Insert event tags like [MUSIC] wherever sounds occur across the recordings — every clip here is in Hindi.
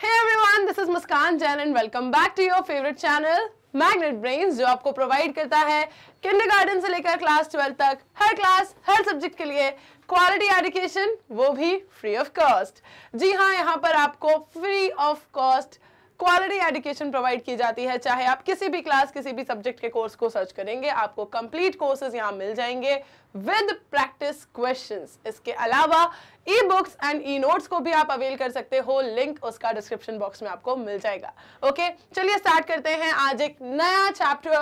Hey everyone, this is Muskan Jain and welcome back to your favorite channel Magnet Brains, जो आपको प्रोवाइड करता है किंडरगार्टन से लेकर क्लास ट्वेल्थ तक हर क्लास हर सब्जेक्ट के लिए क्वालिटी एडुकेशन वो भी फ्री ऑफ कॉस्ट जी हाँ यहाँ पर आपको free of cost quality education provide की जाती है चाहे आप किसी भी क्लास किसी भी सब्जेक्ट के कोर्स को सर्च करेंगे आपको कंप्लीट कोर्सेज यहाँ मिल जाएंगे विद प्रैक्टिस क्वेश्चंस इसके अलावा e books and e notes को भी आप अवेल कर सकते हो लिंक उसका डिस्क्रिप्शन बॉक्स में आपको मिल जाएगा ओके चलिए स्टार्ट करते हैं आज एक नया chapter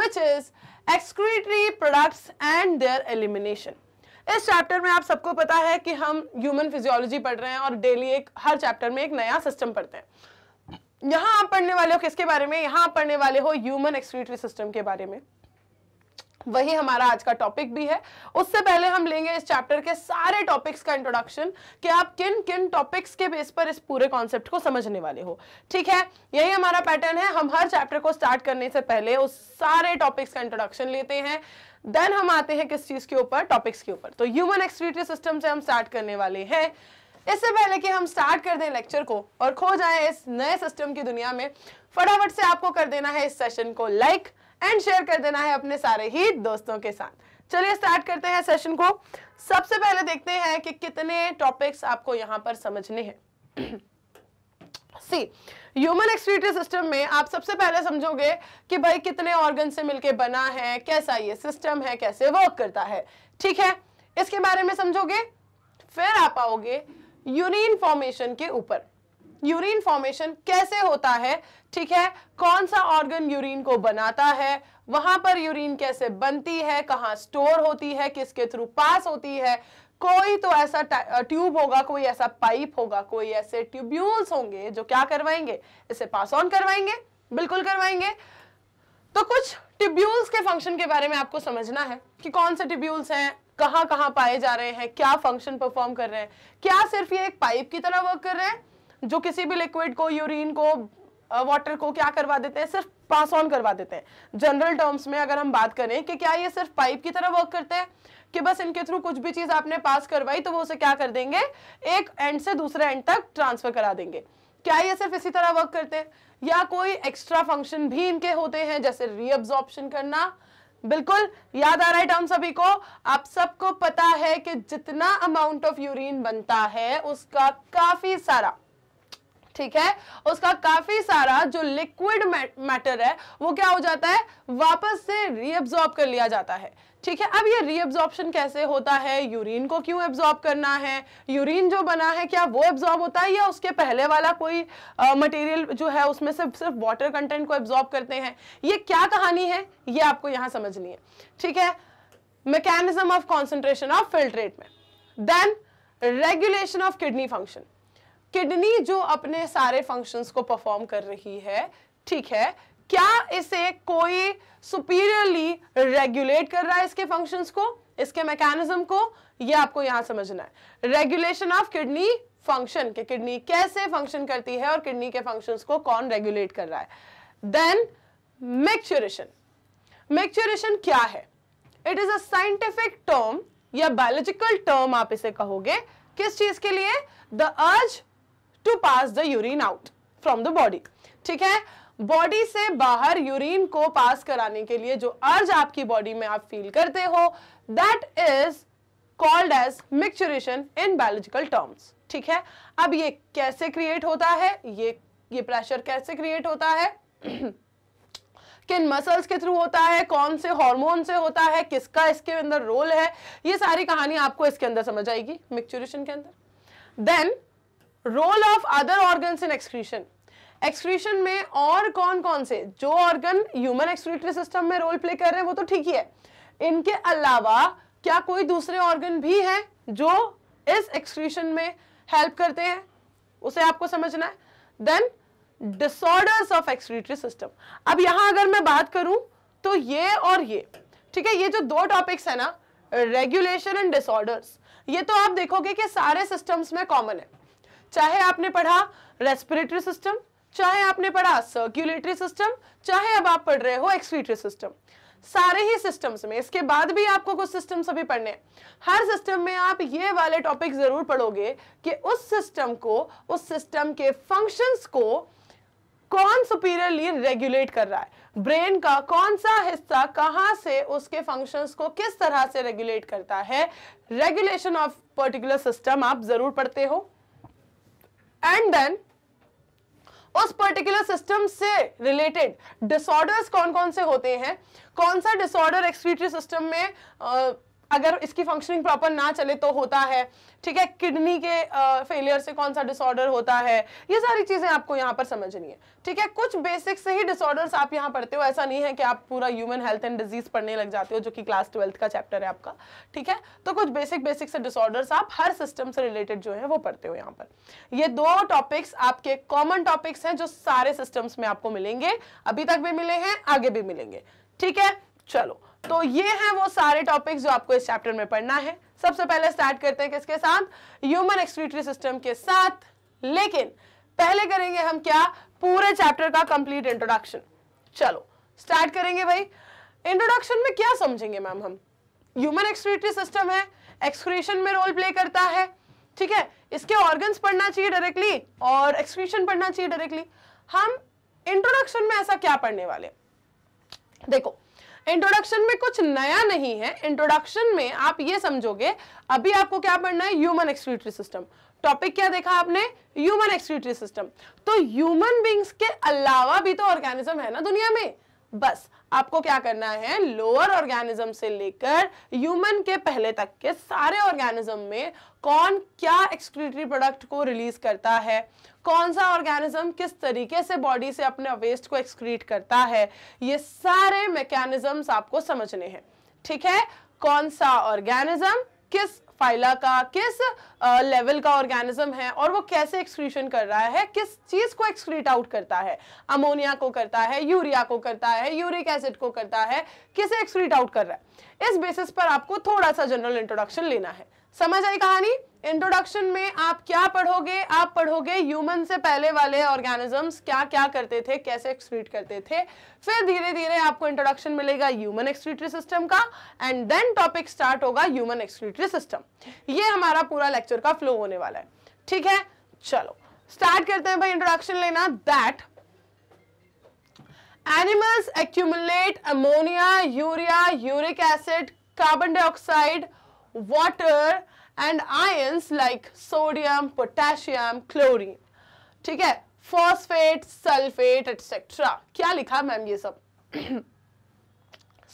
which is excretory products and their elimination इस चैप्टर में आप सबको पता है कि हम ह्यूमन फिजियोलॉजी पढ़ रहे हैं और डेली एक हर चैप्टर में एक नया सिस्टम पढ़ते हैं यहां आप पढ़ने वाले हो किसके बारे में यहां आप पढ़ने वाले हो ह्यूमन एक्सक्रीटरी सिस्टम के बारे में वही हमारा आज का टॉपिक भी है उससे पहले हम लेंगे इस चैप्टर के सारे टॉपिक्स का इंट्रोडक्शन कि आप किन किन टॉपिक्स के बेस पर इस पूरे कॉन्सेप्ट को समझने वाले हो ठीक है यही हमारा पैटर्न है हम हर चैप्टर को स्टार्ट करने से पहले उस सारे टॉपिक्स का इंट्रोडक्शन लेते हैं देन हम आते हैं किस चीज़ के ऊपर टॉपिक्स के ऊपर तो ह्यूमन एक्सक्रीटरी सिस्टम से हम स्टार्ट करने वाले हैं इससे पहले कि हम स्टार्ट कर दें लेक्चर को और खो जाएं इस नए सिस्टम की दुनिया में फटाफट से आपको कर देना है इस सेशन को लाइक एंड शेयर कर देना है अपने सारे ही दोस्तों के साथ चलिए स्टार्ट करते हैं सेशन को सबसे पहले देखते हैं कि कितने टॉपिक्स आपको यहाँ पर समझने हैं सी ह्यूमन एक्सक्रीटरी सिस्टम में आप सबसे पहले समझोगे कि भाई कितने ऑर्गन से मिलके बना है कैसा ये सिस्टम है कैसे वर्क करता है ठीक है इसके बारे में समझोगे फिर आप आओगे यूरिन फॉर्मेशन के ऊपर यूरिन फॉर्मेशन कैसे होता है ठीक है कौन सा ऑर्गन यूरिन को बनाता है वहां पर यूरिन कैसे बनती है कहाँ स्टोर होती है किसके थ्रू पास होती है कोई तो ऐसा ट्यूब होगा कोई ऐसा पाइप होगा कोई ऐसे ट्यूब्यूल्स होंगे जो क्या करवाएंगे इसे पास ऑन करवाएंगे बिल्कुल करवाएंगे तो कुछ ट्यूब्यूल्स के फंक्शन के बारे में आपको समझना है कि कौन से ट्यूब्यूल्स हैं कहां कहां पाए जा रहे हैं क्या फंक्शन परफॉर्म कर रहे हैं क्या सिर्फ ये एक पाइप की तरह वर्क कर रहे हैं जो किसी भी लिक्विड को यूरिन को वाटर को क्या करवा देते हैं सिर्फ पास ऑन करवा देते हैं जनरल टर्म्स में अगर हम बात करें कि क्या ये सिर्फ पाइप की तरह वर्क करते हैं कि बस इनके थ्रू कुछ भी चीज़ आपने पास करवाई तो वो उसे क्या कर देंगे एक एंड से दूसरे एंड तक ट्रांसफर करा देंगे क्या ये सिर्फ इसी तरह वर्क करते हैं या कोई एक्स्ट्रा फंक्शन भी इनके होते हैं जैसे रीअब्जॉर्प्शन करना बिल्कुल याद आ रहा है टर्म सभी को आप सबको पता है कि जितना अमाउंट ऑफ यूरिन बनता है उसका काफी सारा ठीक है उसका काफी सारा जो लिक्विड मैटर है वो क्या हो जाता है वापस से रिअब्सॉर्ब कर लिया जाता है ठीक है अब ये रीअब्जॉर्प्शन कैसे होता है यूरिन को क्यों एब्जॉर्ब करना है यूरिन जो बना है क्या वो एब्जॉर्ब होता है या उसके पहले वाला कोई मटेरियल जो है उसमें से सिर्फ वाटर कंटेंट को एब्जॉर्ब करते हैं ये क्या कहानी है ये आपको यहां समझनी है ठीक है mechanism of concentration of filtrate में then regulation of kidney function kidney जो अपने सारे फंक्शंस को परफॉर्म कर रही है ठीक है क्या इसे कोई सुपीरियरली रेगुलेट कर रहा है इसके फंक्शंस को इसके मैकेनिज्म को ये आपको यहां समझना है रेगुलेशन ऑफ किडनी फंक्शन के किडनी कैसे फंक्शन करती है और किडनी के फंक्शंस को कौन रेगुलेट कर रहा है देन मैक्चुरेशन मैक्चुरेशन क्या है it is a scientific term या बायोलॉजिकल टर्म आप इसे कहोगे किस चीज के लिए the urge to pass the urine out from the body ठीक है बॉडी से बाहर यूरिन को पास कराने के लिए जो अर्ज आपकी बॉडी में आप फील करते हो that is called as micturition in biological terms ठीक है अब ये कैसे क्रिएट होता है ये ये प्रेशर कैसे क्रिएट होता है [CLEARS THROAT] किन मसल्स के थ्रू होता है कौन से हार्मोन से होता है किसका इसके अंदर रोल है ये सारी कहानी आपको इसके अंदर समझ आएगी मिक्सुरेशन के अंदर then role of other organs in excretion excretion में और कौन कौन से जो ऑर्गन ह्यूमन एक्सक्रीटरी सिस्टम में रोल प्ले कर रहे हैं वो तो ठीक ही है इनके अलावा क्या कोई दूसरे ऑर्गन भी हैं जो इस एक्सक्रीशन में हेल्प करते हैं उसे आपको समझना है then disorders of excretory system अब यहां अगर मैं बात करूं तो ये और ये ठीक है ये जो दो टॉपिक्स है ना रेगुलेशन एंड डिसऑर्डर्स ये तो आप देखोगे कि सारे सिस्टम्स में कॉमन है चाहे आपने पढ़ा रेस्पिरेटरी सिस्टम चाहे आपने पढ़ा सर्क्यूलेटरी सिस्टम चाहे अब आप पढ़ रहे हो एक्सक्रीटरी सिस्टम सारे ही सिस्टम्स में इसके बाद भी आपको कुछ सिस्टम सभी पढ़ने हर सिस्टम में आप ये वाले टॉपिक ज़रूर पढ़ोगे कि उस सिस्टम को उस सिस्टम के फंक्शंस को कौन सुपीरियरली रेगुलेट कर रहा है ब्रेन का कौन सा हिस्सा कहाँ से उसके फंक्शंस को किस तरह से रेगुलेट करता है रेगुलेशन ऑफ पर्टिकुलर सिस्टम आप ज़रूर पढ़ते हो एंड देन उस पर्टिकुलर सिस्टम से रिलेटेड डिसऑर्डर्स कौन कौन से होते हैं कौन सा डिसऑर्डर एक्सक्यूटरी सिस्टम में अगर इसकी फंक्शनिंग प्रॉपर ना चले तो होता है ठीक है किडनी के फेलियर से कौन सा डिसऑर्डर होता है ये सारी चीज़ें आपको यहाँ पर समझनी है ठीक है कुछ बेसिक से ही डिसऑर्डर्स आप यहाँ पढ़ते हो ऐसा नहीं है कि आप पूरा ह्यूमन हेल्थ एंड डिजीज पढ़ने लग जाते हो जो कि क्लास ट्वेल्थ का चैप्टर है आपका ठीक है तो कुछ बेसिक बेसिक से डिसऑर्डर्स आप हर सिस्टम से रिलेटेड जो है वो पढ़ते हो यहाँ पर ये दो टॉपिक्स आपके कॉमन टॉपिक्स हैं जो सारे सिस्टम्स में आपको मिलेंगे अभी तक भी मिले हैं आगे भी मिलेंगे ठीक है चलो तो ये हैं वो सारे टॉपिक्स जो आपको इस चैप्टर में पढ़ना है सबसे पहले स्टार्ट करते हैं किसके साथ ह्यूमन एक्सक्रीटरी सिस्टम के साथ लेकिन पहले करेंगे हम क्या पूरे चैप्टर का कंप्लीट इंट्रोडक्शन चलो स्टार्ट करेंगे भाई इंट्रोडक्शन में क्या समझेंगे मैम हम ह्यूमन एक्सक्रीटरी सिस्टम है एक्सक्रीशन में रोल प्ले करता है ठीक है इसके ऑर्गन्स पढ़ना चाहिए डायरेक्टली और एक्सक्रीशन पढ़ना चाहिए डायरेक्टली हम इंट्रोडक्शन में ऐसा क्या पढ़ने वाले देखो इंट्रोडक्शन में कुछ नया नहीं है इंट्रोडक्शन में आप ये समझोगे अभी आपको क्या पढ़ना है ह्यूमन एक्सक्रीटरी सिस्टम टॉपिक क्या देखा आपने ह्यूमन एक्सक्रीटरी सिस्टम तो ह्यूमन बींग्स के अलावा भी तो ऑर्गेनिज्म है ना दुनिया में बस आपको क्या करना है लोअर ऑर्गेनिज्म से लेकर ह्यूमन के पहले तक के सारे ऑर्गेनिज्म में कौन क्या एक्सक्रीटरी प्रोडक्ट को रिलीज करता है कौन सा ऑर्गेनिज्म किस तरीके से बॉडी से अपने वेस्ट को एक्सक्रीट करता है ये सारे मैकेनिज्म आपको समझने हैं ठीक है कौन सा ऑर्गेनिज्म किस फाइला का किस लेवल का ऑर्गेनिज्म है और वो कैसे एक्सक्रीशन कर रहा है किस चीज़ को एक्सक्रीट आउट करता है अमोनिया को करता है यूरिया को करता है यूरिक एसिड को करता है किसे एक्सक्रीट आउट कर रहा है इस बेसिस पर आपको थोड़ा सा जनरल इंट्रोडक्शन लेना है समझ आई कहानी इंट्रोडक्शन में आप क्या पढ़ोगे आप पढ़ोगे ह्यूमन से पहले वाले ऑर्गेनिजम्स क्या क्या करते थे कैसे एक्सक्रीट करते थे फिर धीरे धीरे आपको इंट्रोडक्शन मिलेगा ह्यूमन एक्सक्रीटरी सिस्टम का एंड देन टॉपिक स्टार्ट होगा ह्यूमन एक्सक्रीटरी सिस्टम ये हमारा पूरा लेक्चर का फ्लो होने वाला है ठीक है चलो स्टार्ट करते हैं भाई इंट्रोडक्शन लेना that animals accumulate ammonia urea uric acid carbon dioxide water and ions like sodium potassium chlorine ठीक है फॉस्फेट सल्फेट एटसेट्रा क्या लिखा मैम ये सब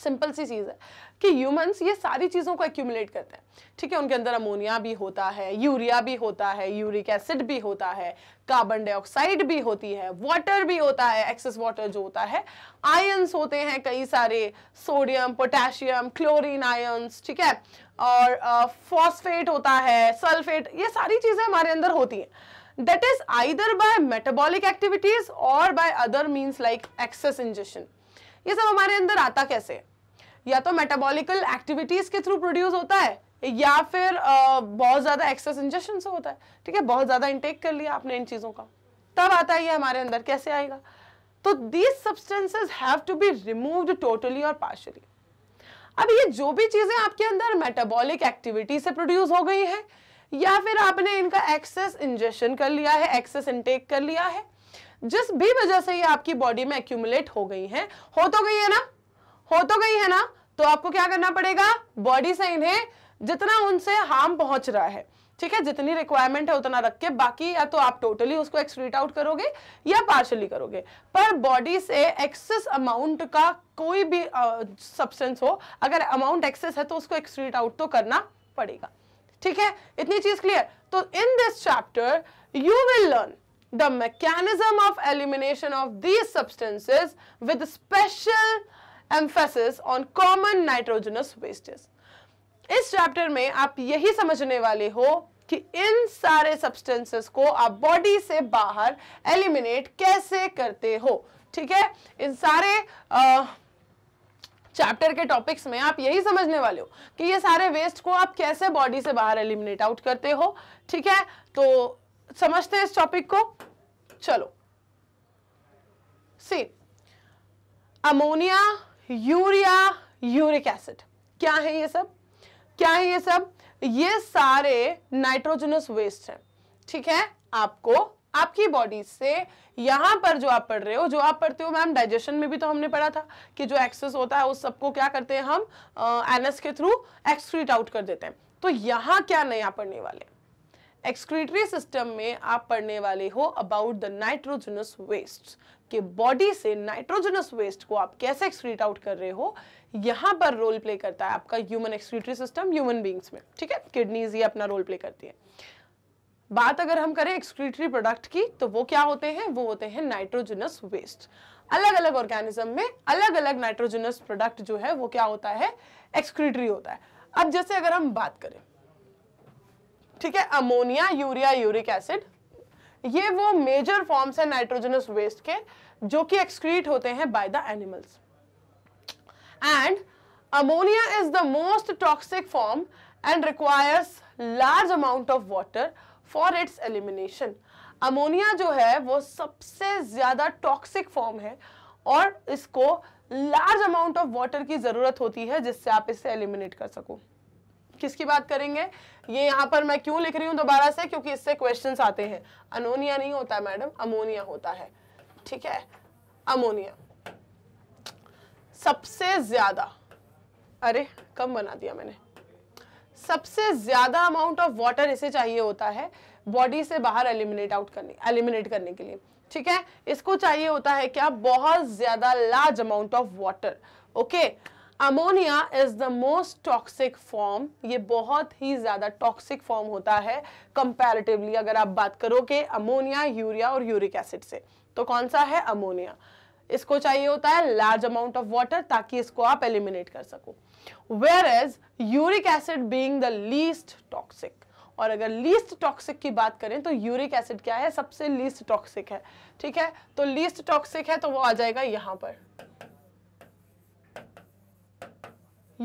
सिंपल [CLEARS THROAT] सी चीज है कि ह्यूमंस ये सारी चीज़ों को एक्यूमुलेट करते हैं ठीक है उनके अंदर अमोनिया भी होता है यूरिया भी होता है यूरिक एसिड भी होता है कार्बन डाइऑक्साइड भी होती है वाटर भी होता है एक्सेस वाटर जो होता है आयंस होते हैं कई सारे सोडियम पोटेशियम क्लोरीन आयंस ठीक है और फॉस्फेट uh, होता है सल्फेट ये सारी चीज़ें हमारे अंदर होती हैं that is either by metabolic activities और by other means like excess ingestion ये सब हमारे अंदर आता कैसे है या तो मेटाबॉलिकल एक्टिविटीज के थ्रू प्रोड्यूस होता है या फिर आ, बहुत ज़्यादा एक्सेस इंजेक्शन से होता है ठीक है बहुत ज़्यादा इंटेक कर लिया आपने इन चीज़ों का तब आता है ये हमारे अंदर कैसे आएगा तो these substances have to be removed totally और पार्शली अब ये जो भी चीज़ें आपके अंदर मेटाबॉलिक एक्टिविटी से प्रोड्यूस हो गई है या फिर आपने इनका एक्सेस इंजेशन कर लिया है एक्सेस इनटेक कर लिया है जिस भी वजह से ये आपकी बॉडी में एक्यूमुलेट हो गई है हो तो गई है ना हो तो गई है ना तो आपको क्या करना पड़ेगा बॉडी से इन्हें जितना उनसे हार्म पहुंच रहा है ठीक है जितनी रिक्वायरमेंट है उतना रख के बाकी या तो आप टोटली उसको एक्सक्रीट आउट करोगे या पार्शली करोगे पर बॉडी से एक्सेस अमाउंट का कोई भी सब्सटेंस uh, हो अगर अमाउंट एक्सेस है तो उसको एक्सक्रीट आउट तो करना पड़ेगा ठीक है इतनी चीज क्लियर तो in this chapter you will learn the mechanism of elimination of these substances with special emphasis on common nitrogenous wastes. इस चैप्टर में आप यही समझने वाले हो कि इन सारे सब्सटेंसेस को आप बॉडी से बाहर एलिमिनेट कैसे करते हो ठीक है इन सारे चैप्टर के टॉपिक्स में आप यही समझने वाले हो कि ये सारे वेस्ट को आप कैसे बॉडी से बाहर एलिमिनेट आउट करते हो ठीक है तो समझते हैं इस टॉपिक को चलो see ammonia urea uric acid क्या है ये सब क्या है ये सब ये सारे नाइट्रोजनस वेस्ट हैं ठीक है आपको आपकी बॉडी से यहां पर जो आप पढ़ रहे हो जो आप पढ़ते हो मैम डाइजेशन में भी तो हमने पढ़ा था कि जो एक्सेस होता है उस सबको क्या करते हैं हम एनएस के थ्रू एक्सक्रीट आउट कर देते हैं तो यहां क्या नया पढ़ने वाले एक्सक्रीटरी सिस्टम में आप पढ़ने वाले हो अबाउट द नाइट्रोजनस वेस्ट आपके बॉडी से नाइट्रोजनस वेस्ट को आप कैसे एक्सक्रीट आउट कर रहे हो यहां पर रोल प्ले करता है आपका human excretory system human beings में ठीक है किडनीज ये अपना रोल प्ले करती है बात अगर हम करें एक्सक्रीटरी प्रोडक्ट की तो वो क्या होते हैं वो होते हैं नाइट्रोजनस वेस्ट अलग अलग ऑर्गेनिज्म में अलग अलग नाइट्रोजनस प्रोडक्ट जो है वो क्या होता है एक्सक्रीटरी होता है अब जैसे अगर हम बात करें ठीक है अमोनिया यूरिया यूरिक एसिड ये वो मेजर फॉर्म्स हैं नाइट्रोजनस वेस्ट के जो कि एक्सक्रीट होते हैं by the animals and ammonia is the most toxic form and requires large amount of water for its elimination ammonia जो है वो सबसे ज्यादा टॉक्सिक फॉर्म है और इसको लार्ज अमाउंट ऑफ वाटर की जरूरत होती है जिससे आप इसे एलिमिनेट कर सको किसकी बात करेंगे ये यहाँ पर मैं क्यों लिख रही हूँ दोबारा से क्योंकि इससे क्वेश्चन आते हैं अनोनिया नहीं होता है मैडम अमोनिया होता है ठीक है अमोनिया सबसे ज्यादा अरे कम बना दिया मैंने सबसे ज्यादा अमाउंट ऑफ वाटर इसे चाहिए होता है बॉडी से बाहर एलिमिनेट आउट करने एलिमिनेट करने के लिए ठीक है इसको चाहिए होता है क्या बहुत ज्यादा large amount of water okay okay, ammonia is the most toxic form ये बहुत ही ज़्यादा टॉक्सिक फॉर्म होता है कंपैरेटिवली अगर आप बात करोगे अमोनिया यूरिया और यूरिक एसिड से तो कौन सा है अमोनिया इसको चाहिए होता है लार्ज अमाउंट ऑफ वाटर ताकि इसको आप एलिमिनेट कर सको whereas uric acid being the least toxic और अगर लीस्ट टॉक्सिक की बात करें तो यूरिक एसिड क्या है सबसे लीस्ट टॉक्सिक है ठीक है तो लीस्ट टॉक्सिक है तो वो आ जाएगा यहाँ पर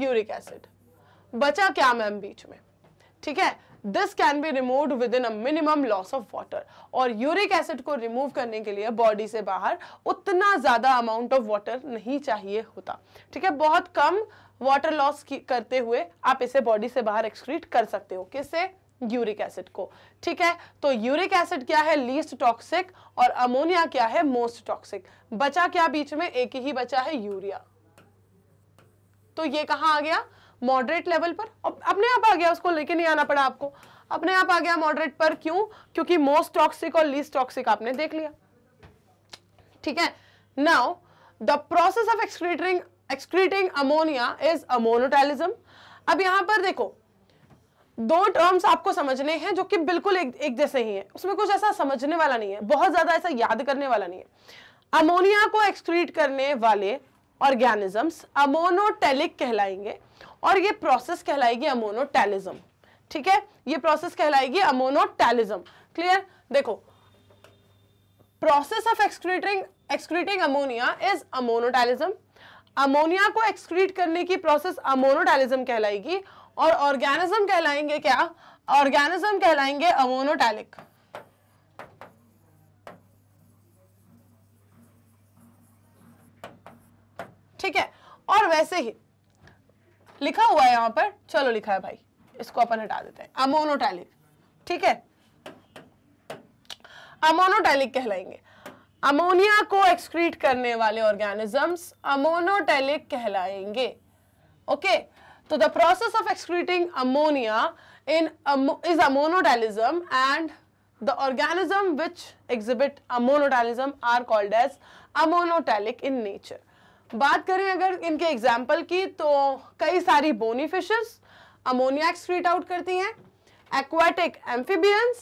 यूरिक एसिड बचा क्या मैम बीच में ठीक है this can be remove within a minimum loss of water और यूरिक एसिड को रिमूव करने के लिए बॉडी से बाहर उतना ज़्यादा अमाउंट ऑफ वाटर नहीं चाहिए होता ठीक है बहुत कम वाटर लॉस करते हुए आप इसे बॉडी से बाहर एक्सक्रीट कर सकते हो किससे यूरिक एसिड को ठीक है तो यूरिक एसिड क्या है लीस्ट टॉक्सिक और अमोनिया क्या है मोस्ट टॉक्सिक बचा क्या बीच में एक ही बचा है यूरिया तो ये कहाँ आ गया मॉडरेट लेवल पर अपने आप आ गया उसको लेके नहीं आना पड़ा आपको अपने आप आ गया मॉडरेट पर क्यों क्योंकि मोस्ट टॉक्सिक और लीस्ट टॉक्सिक आपने देख लिया ठीक है now the process of excreting excreting ammonia is ammonotelism अब यहां पर देखो दो टर्म्स आपको समझने हैं जो कि बिल्कुल एक, एक जैसे ही हैं उसमें कुछ ऐसा समझने वाला नहीं है बहुत ज्यादा ऐसा याद करने वाला नहीं है अमोनिया को एक्सक्रीट करने वाले ऑर्गेनिजम्स अमोनोटेलिक कहलाएंगे और ये प्रोसेस कहलाएगी अमोनोटेलिज्म ठीक है ये प्रोसेस कहलाएगी अमोनोटेलिज्म क्लियर देखो process of excreting excreting ammonia is ammonotelism ammonia को एक्सक्रीट करने की प्रोसेस अमोनोटेलिज्म कहलाएगी और ऑर्गेनिज्म कहलाएंगे क्या ऑर्गेनिज्म कहलाएंगे अमोनोटेलिक ठीक है और वैसे ही लिखा हुआ है यहां पर चलो लिखा है भाई इसको अपन हटा देते हैं अमोनोटैलिक ठीक है अमोनोटैलिक कहलाएंगे अमोनिया को एक्सक्रीट करने वाले ऑर्गेनिजम्स अमोनोटैलिक कहलाएंगे ओके तो the process of excreting ammonia in is ammonotelism and the organism which exhibit ammonotelism are called as ammonotelic in nature बात करें अगर इनके एग्जाम्पल की तो कई सारी bony fishes ammonia excrete out करती हैं aquatic amphibians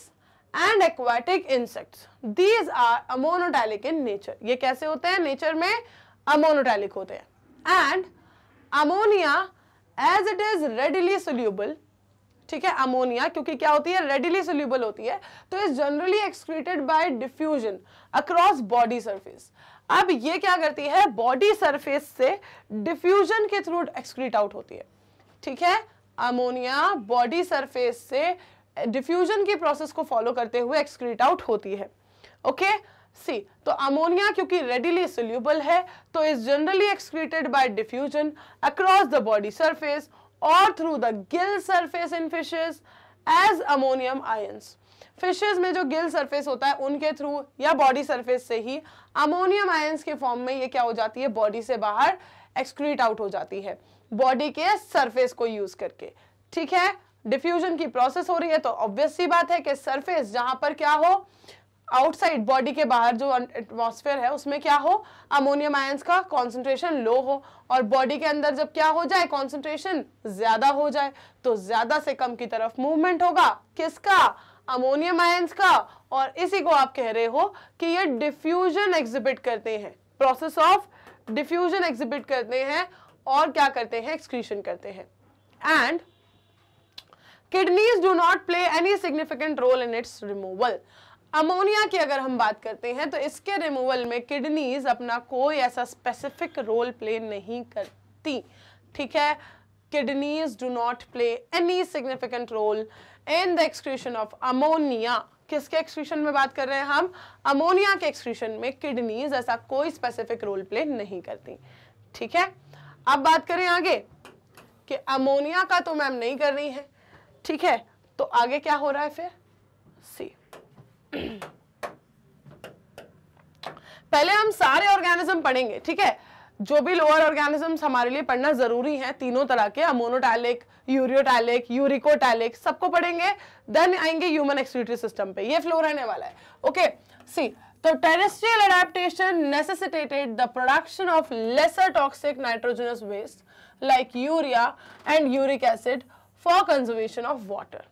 and aquatic insect these are ammonotelic in nature ये कैसे होते हैं नेचर में अमोनोटैलिक होते हैं and ammonia as it is readily soluble ठीक है अमोनिया क्योंकि क्या होती है रेडिली सोल्यूबल होती है तो is generally excreted by diffusion across body surface अब ये क्या करती है बॉडी सरफेस से डिफ्यूजन के थ्रू एक्सक्रीट आउट होती है ठीक है अमोनिया बॉडी सरफेस से डिफ्यूजन की प्रोसेस को फॉलो करते हुए एक्सक्रीट आउट होती है ओके सी तो अमोनिया क्योंकि रेडिली सोल्यूबल है तो is generally excreted by diffusion across the body surface और through the gill surface in fishes as ammonium ion fishes में जो गिल सरफेस होता है उनके थ्रू या बॉडी सरफेस से ही अमोनियम आयंस के फॉर्म में ये क्या हो जाती है बॉडी से बाहर एक्सक्रीट आउट हो जाती है बॉडी के सरफेस को यूज करके ठीक है डिफ्यूजन की प्रोसेस हो रही है तो ऑब्वियस सी बात है कि सरफेस जहां पर क्या हो आउटसाइड बॉडी के बाहर जो एटमॉस्फेयर है उसमें क्या हो अमोनियम आयंस का कॉन्सेंट्रेशन लो हो और बॉडी के अंदर जब क्या हो जाए कॉन्सेंट्रेशन ज्यादा हो जाए तो ज्यादा से कम की तरफ मूवमेंट होगा किसका अमोनियम आयंस का और इसी को आप कह रहे हो कि ये डिफ्यूजन एग्जिबिट करते हैं प्रोसेस ऑफ डिफ्यूजन एग्जिबिट करते हैं और क्या करते हैं एक्सक्रीशन करते हैं and kidneys do not play any significant role in its removal ammonia की अगर हम बात करते हैं तो इसके रिमूवल में किडनीज अपना कोई ऐसा स्पेसिफिक रोल प्ले नहीं करती ठीक है kidneys do not play any significant role in the excretion of ammonia किसके एक्सक्रीशन में बात कर रहे हैं हम अमोनिया के एक्सक्रीशन में किडनीज ऐसा कोई स्पेसिफिक रोल प्ले नहीं करती ठीक है अब बात करें आगे कि अमोनिया का तो मैम नहीं कर रही है ठीक है तो आगे क्या हो रहा है फिर सी पहले हम सारे ऑर्गेनिज्म पढ़ेंगे ठीक है जो भी लोअर ऑर्गेनिज्म हमारे लिए पढ़ना जरूरी है तीनों तरह के अमोनोटैलिक यूरियोटैलिक यूरिकोटैलिक सबको पढ़ेंगे देन आएंगे ह्यूमन एक्सक्यूटरी सिस्टम पे ये फ्लो रहने वाला है ओके सी तो terrestrial adaptation necessitated the production of lesser toxic nitrogenous waste like urea and uric acid for conservation of water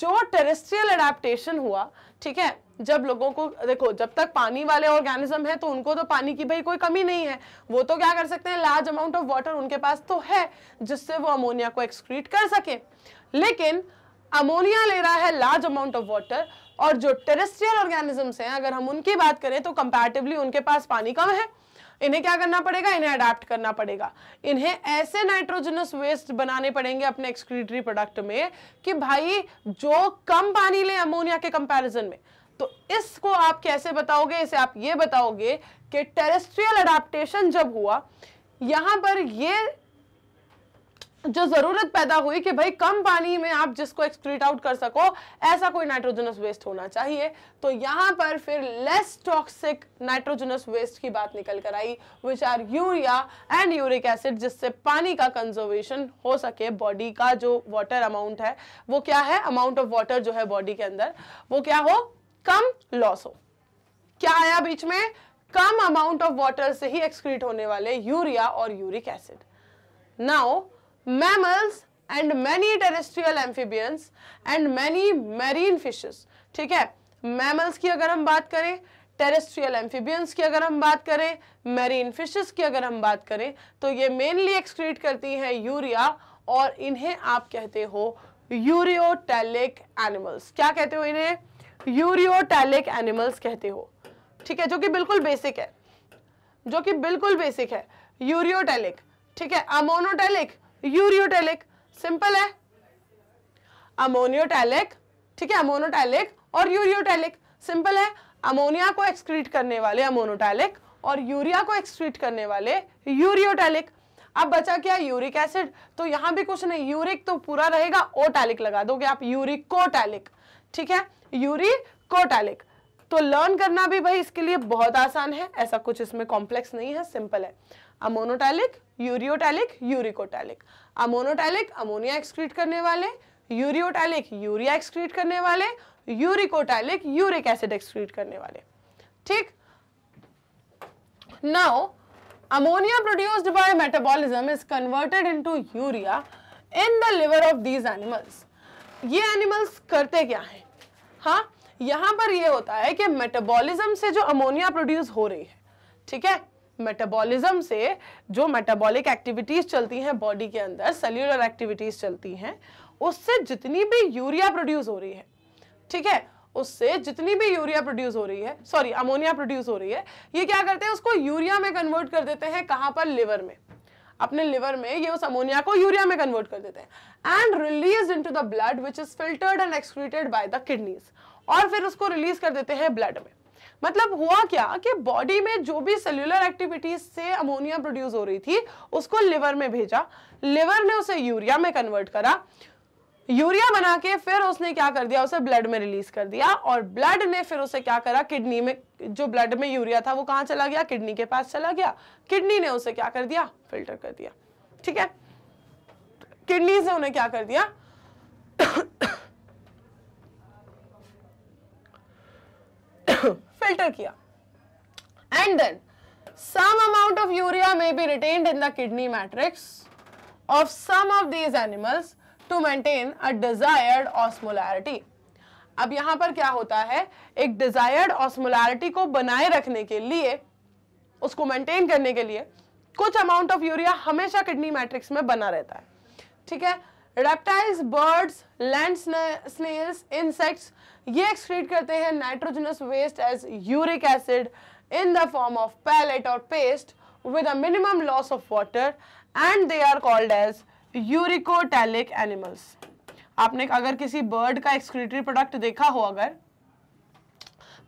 जो टेरेस्ट्रियल अडेप्टेशन हुआ ठीक है जब लोगों को देखो जब तक पानी वाले ऑर्गेनिज्म है तो उनको तो पानी की भाई कोई कमी नहीं है वो तो क्या कर सकते हैं लार्ज अमाउंट ऑफ वाटर उनके पास तो है जिससे वो अमोनिया को एक्सक्रीट कर सके लेकिन अमोनिया ले रहा है लार्ज अमाउंट ऑफ वाटर और जो टेरेस्ट्रियल ऑर्गेनिजम्स हैं अगर हम उनकी बात करें तो कंपेरेटिवली उनके पास पानी कम है इन्हें क्या करना पड़ेगा इन्हें अडेप्ट करना पड़ेगा इन्हें ऐसे नाइट्रोजनस वेस्ट बनाने पड़ेंगे अपने एक्सक्रीटरी प्रोडक्ट में कि भाई जो कम पानी ले अमोनिया के कंपेरिजन में तो इसको आप कैसे बताओगे इसे आप ये बताओगे कि टेरेस्ट्रियल अडाप्टेशन जब हुआ यहां पर ये जो जरूरत पैदा हुई कि भाई कम पानी में आप जिसको एक्सक्रीट आउट कर सको ऐसा कोई नाइट्रोजनस वेस्ट होना चाहिए तो यहां पर फिर लेस टॉक्सिक नाइट्रोजनस वेस्ट की बात निकल कर आई which are urea and uric acid जिससे पानी का कंजर्वेशन हो सके बॉडी का जो वाटर अमाउंट है वो क्या है अमाउंट ऑफ वाटर जो है बॉडी के अंदर वो क्या हो कम लॉस हो क्या आया बीच में कम अमाउंट ऑफ वाटर से ही एक्सक्रीट होने वाले यूरिया और uric acid now mammals and many terrestrial amphibians and many marine fishes ठीक है मैमल्स की अगर हम बात करें टेरेस्ट्रियल एम्फीबियंस की अगर हम बात करें मेरीन फिशेस की अगर हम बात करें तो ये मेनली एक्सक्रीट करती हैं यूरिया और इन्हें आप कहते हो यूरियोटैलिक एनिमल्स क्या कहते हो इन्हें यूरियोटैलिक एनिमल्स कहते हो ठीक है जो कि बिल्कुल बेसिक है जो कि बिल्कुल बेसिक है यूरियोटैलिक ठीक है अमोनोटैलिक यूरियोटेलिक सिंपल है अमोनियोटेलिक ठीक है अमोनोटेलिक और यूरियोटेलिक सिंपल है अमोनिया को एक्सक्रीट करने वाले अमोनोटैलिक और यूरिया को एक्सक्रीट करने वाले यूरियोटैलिक अब बचा क्या यूरिक एसिड तो यहां भी कुछ नहीं यूरिक तो पूरा रहेगा ओटैलिक लगा दोगे आप यूरिकोटैलिक ठीक है यूरिकोटैलिक तो लर्न करना भी भाई इसके लिए बहुत आसान है ऐसा कुछ इसमें कॉम्प्लेक्स नहीं है सिंपल है ammonotelic ureotelic uricotelic ammonotelic ammonia excrete करने वाले यूरियोटैलिक यूरिया एक्सक्रीट करने वाले यूरिकोटैलिक यूरिक एसिड एक्सक्रीट करने वाले ठीक now ammonia produced by metabolism is converted into urea in the liver of these animals ये एनिमल्स करते क्या हैं हाँ यहां पर ये होता है कि मेटाबॉलिज्म से जो अमोनिया प्रोड्यूस हो रही है ठीक है मेटाबॉलिज्म से जो मेटाबॉलिक एक्टिविटीज़ चलती हैं बॉडी के अंदर सेल्यूलर एक्टिविटीज़ चलती हैं उससे जितनी भी यूरिया प्रोड्यूस हो रही है ठीक है उससे जितनी भी यूरिया प्रोड्यूस हो रही है सॉरी अमोनिया प्रोड्यूस हो रही है ये क्या करते हैं उसको यूरिया में कन्वर्ट कर देते हैं कहाँ पर लिवर में अपने लिवर में ये उस अमोनिया को यूरिया में कन्वर्ट कर देते हैं and release into the blood which is filtered and excreted by the kidneys और फिर उसको रिलीज कर देते हैं ब्लड में मतलब हुआ क्या कि बॉडी में जो भी सेल्यूलर एक्टिविटीज से अमोनिया प्रोड्यूस हो रही थी उसको लिवर में भेजा लिवर ने उसे यूरिया में कन्वर्ट करा यूरिया बना के फिर उसने क्या कर दिया उसे ब्लड में रिलीज कर दिया और ब्लड ने फिर उसे क्या करा किडनी में जो ब्लड में यूरिया था वो कहाँ चला गया किडनी के पास चला गया किडनी ने उसे क्या कर दिया फिल्टर कर दिया ठीक है किडनी से उन्हें क्या कर दिया फिल्टर किया and then some amount of urea may be retained in the kidney matrix of some of these animals to maintain a desired osmolarity अब यहां पर क्या होता है एक डिजायर्ड ऑस्मोलैरिटी को बनाए रखने के लिए उसको मेंटेन करने के लिए कुछ अमाउंट ऑफ यूरिया हमेशा किडनी मैट्रिक्स में बना रहता है ठीक है reptiles birds land snails insects ये एक्सक्रीट करते हैं nitrogenous waste as uric acid in the form of pellet और paste with a minimum loss of water and they are called as uricotelic animals आपने अगर किसी बर्ड का एक्सक्रीटरी प्रोडक्ट देखा हो अगर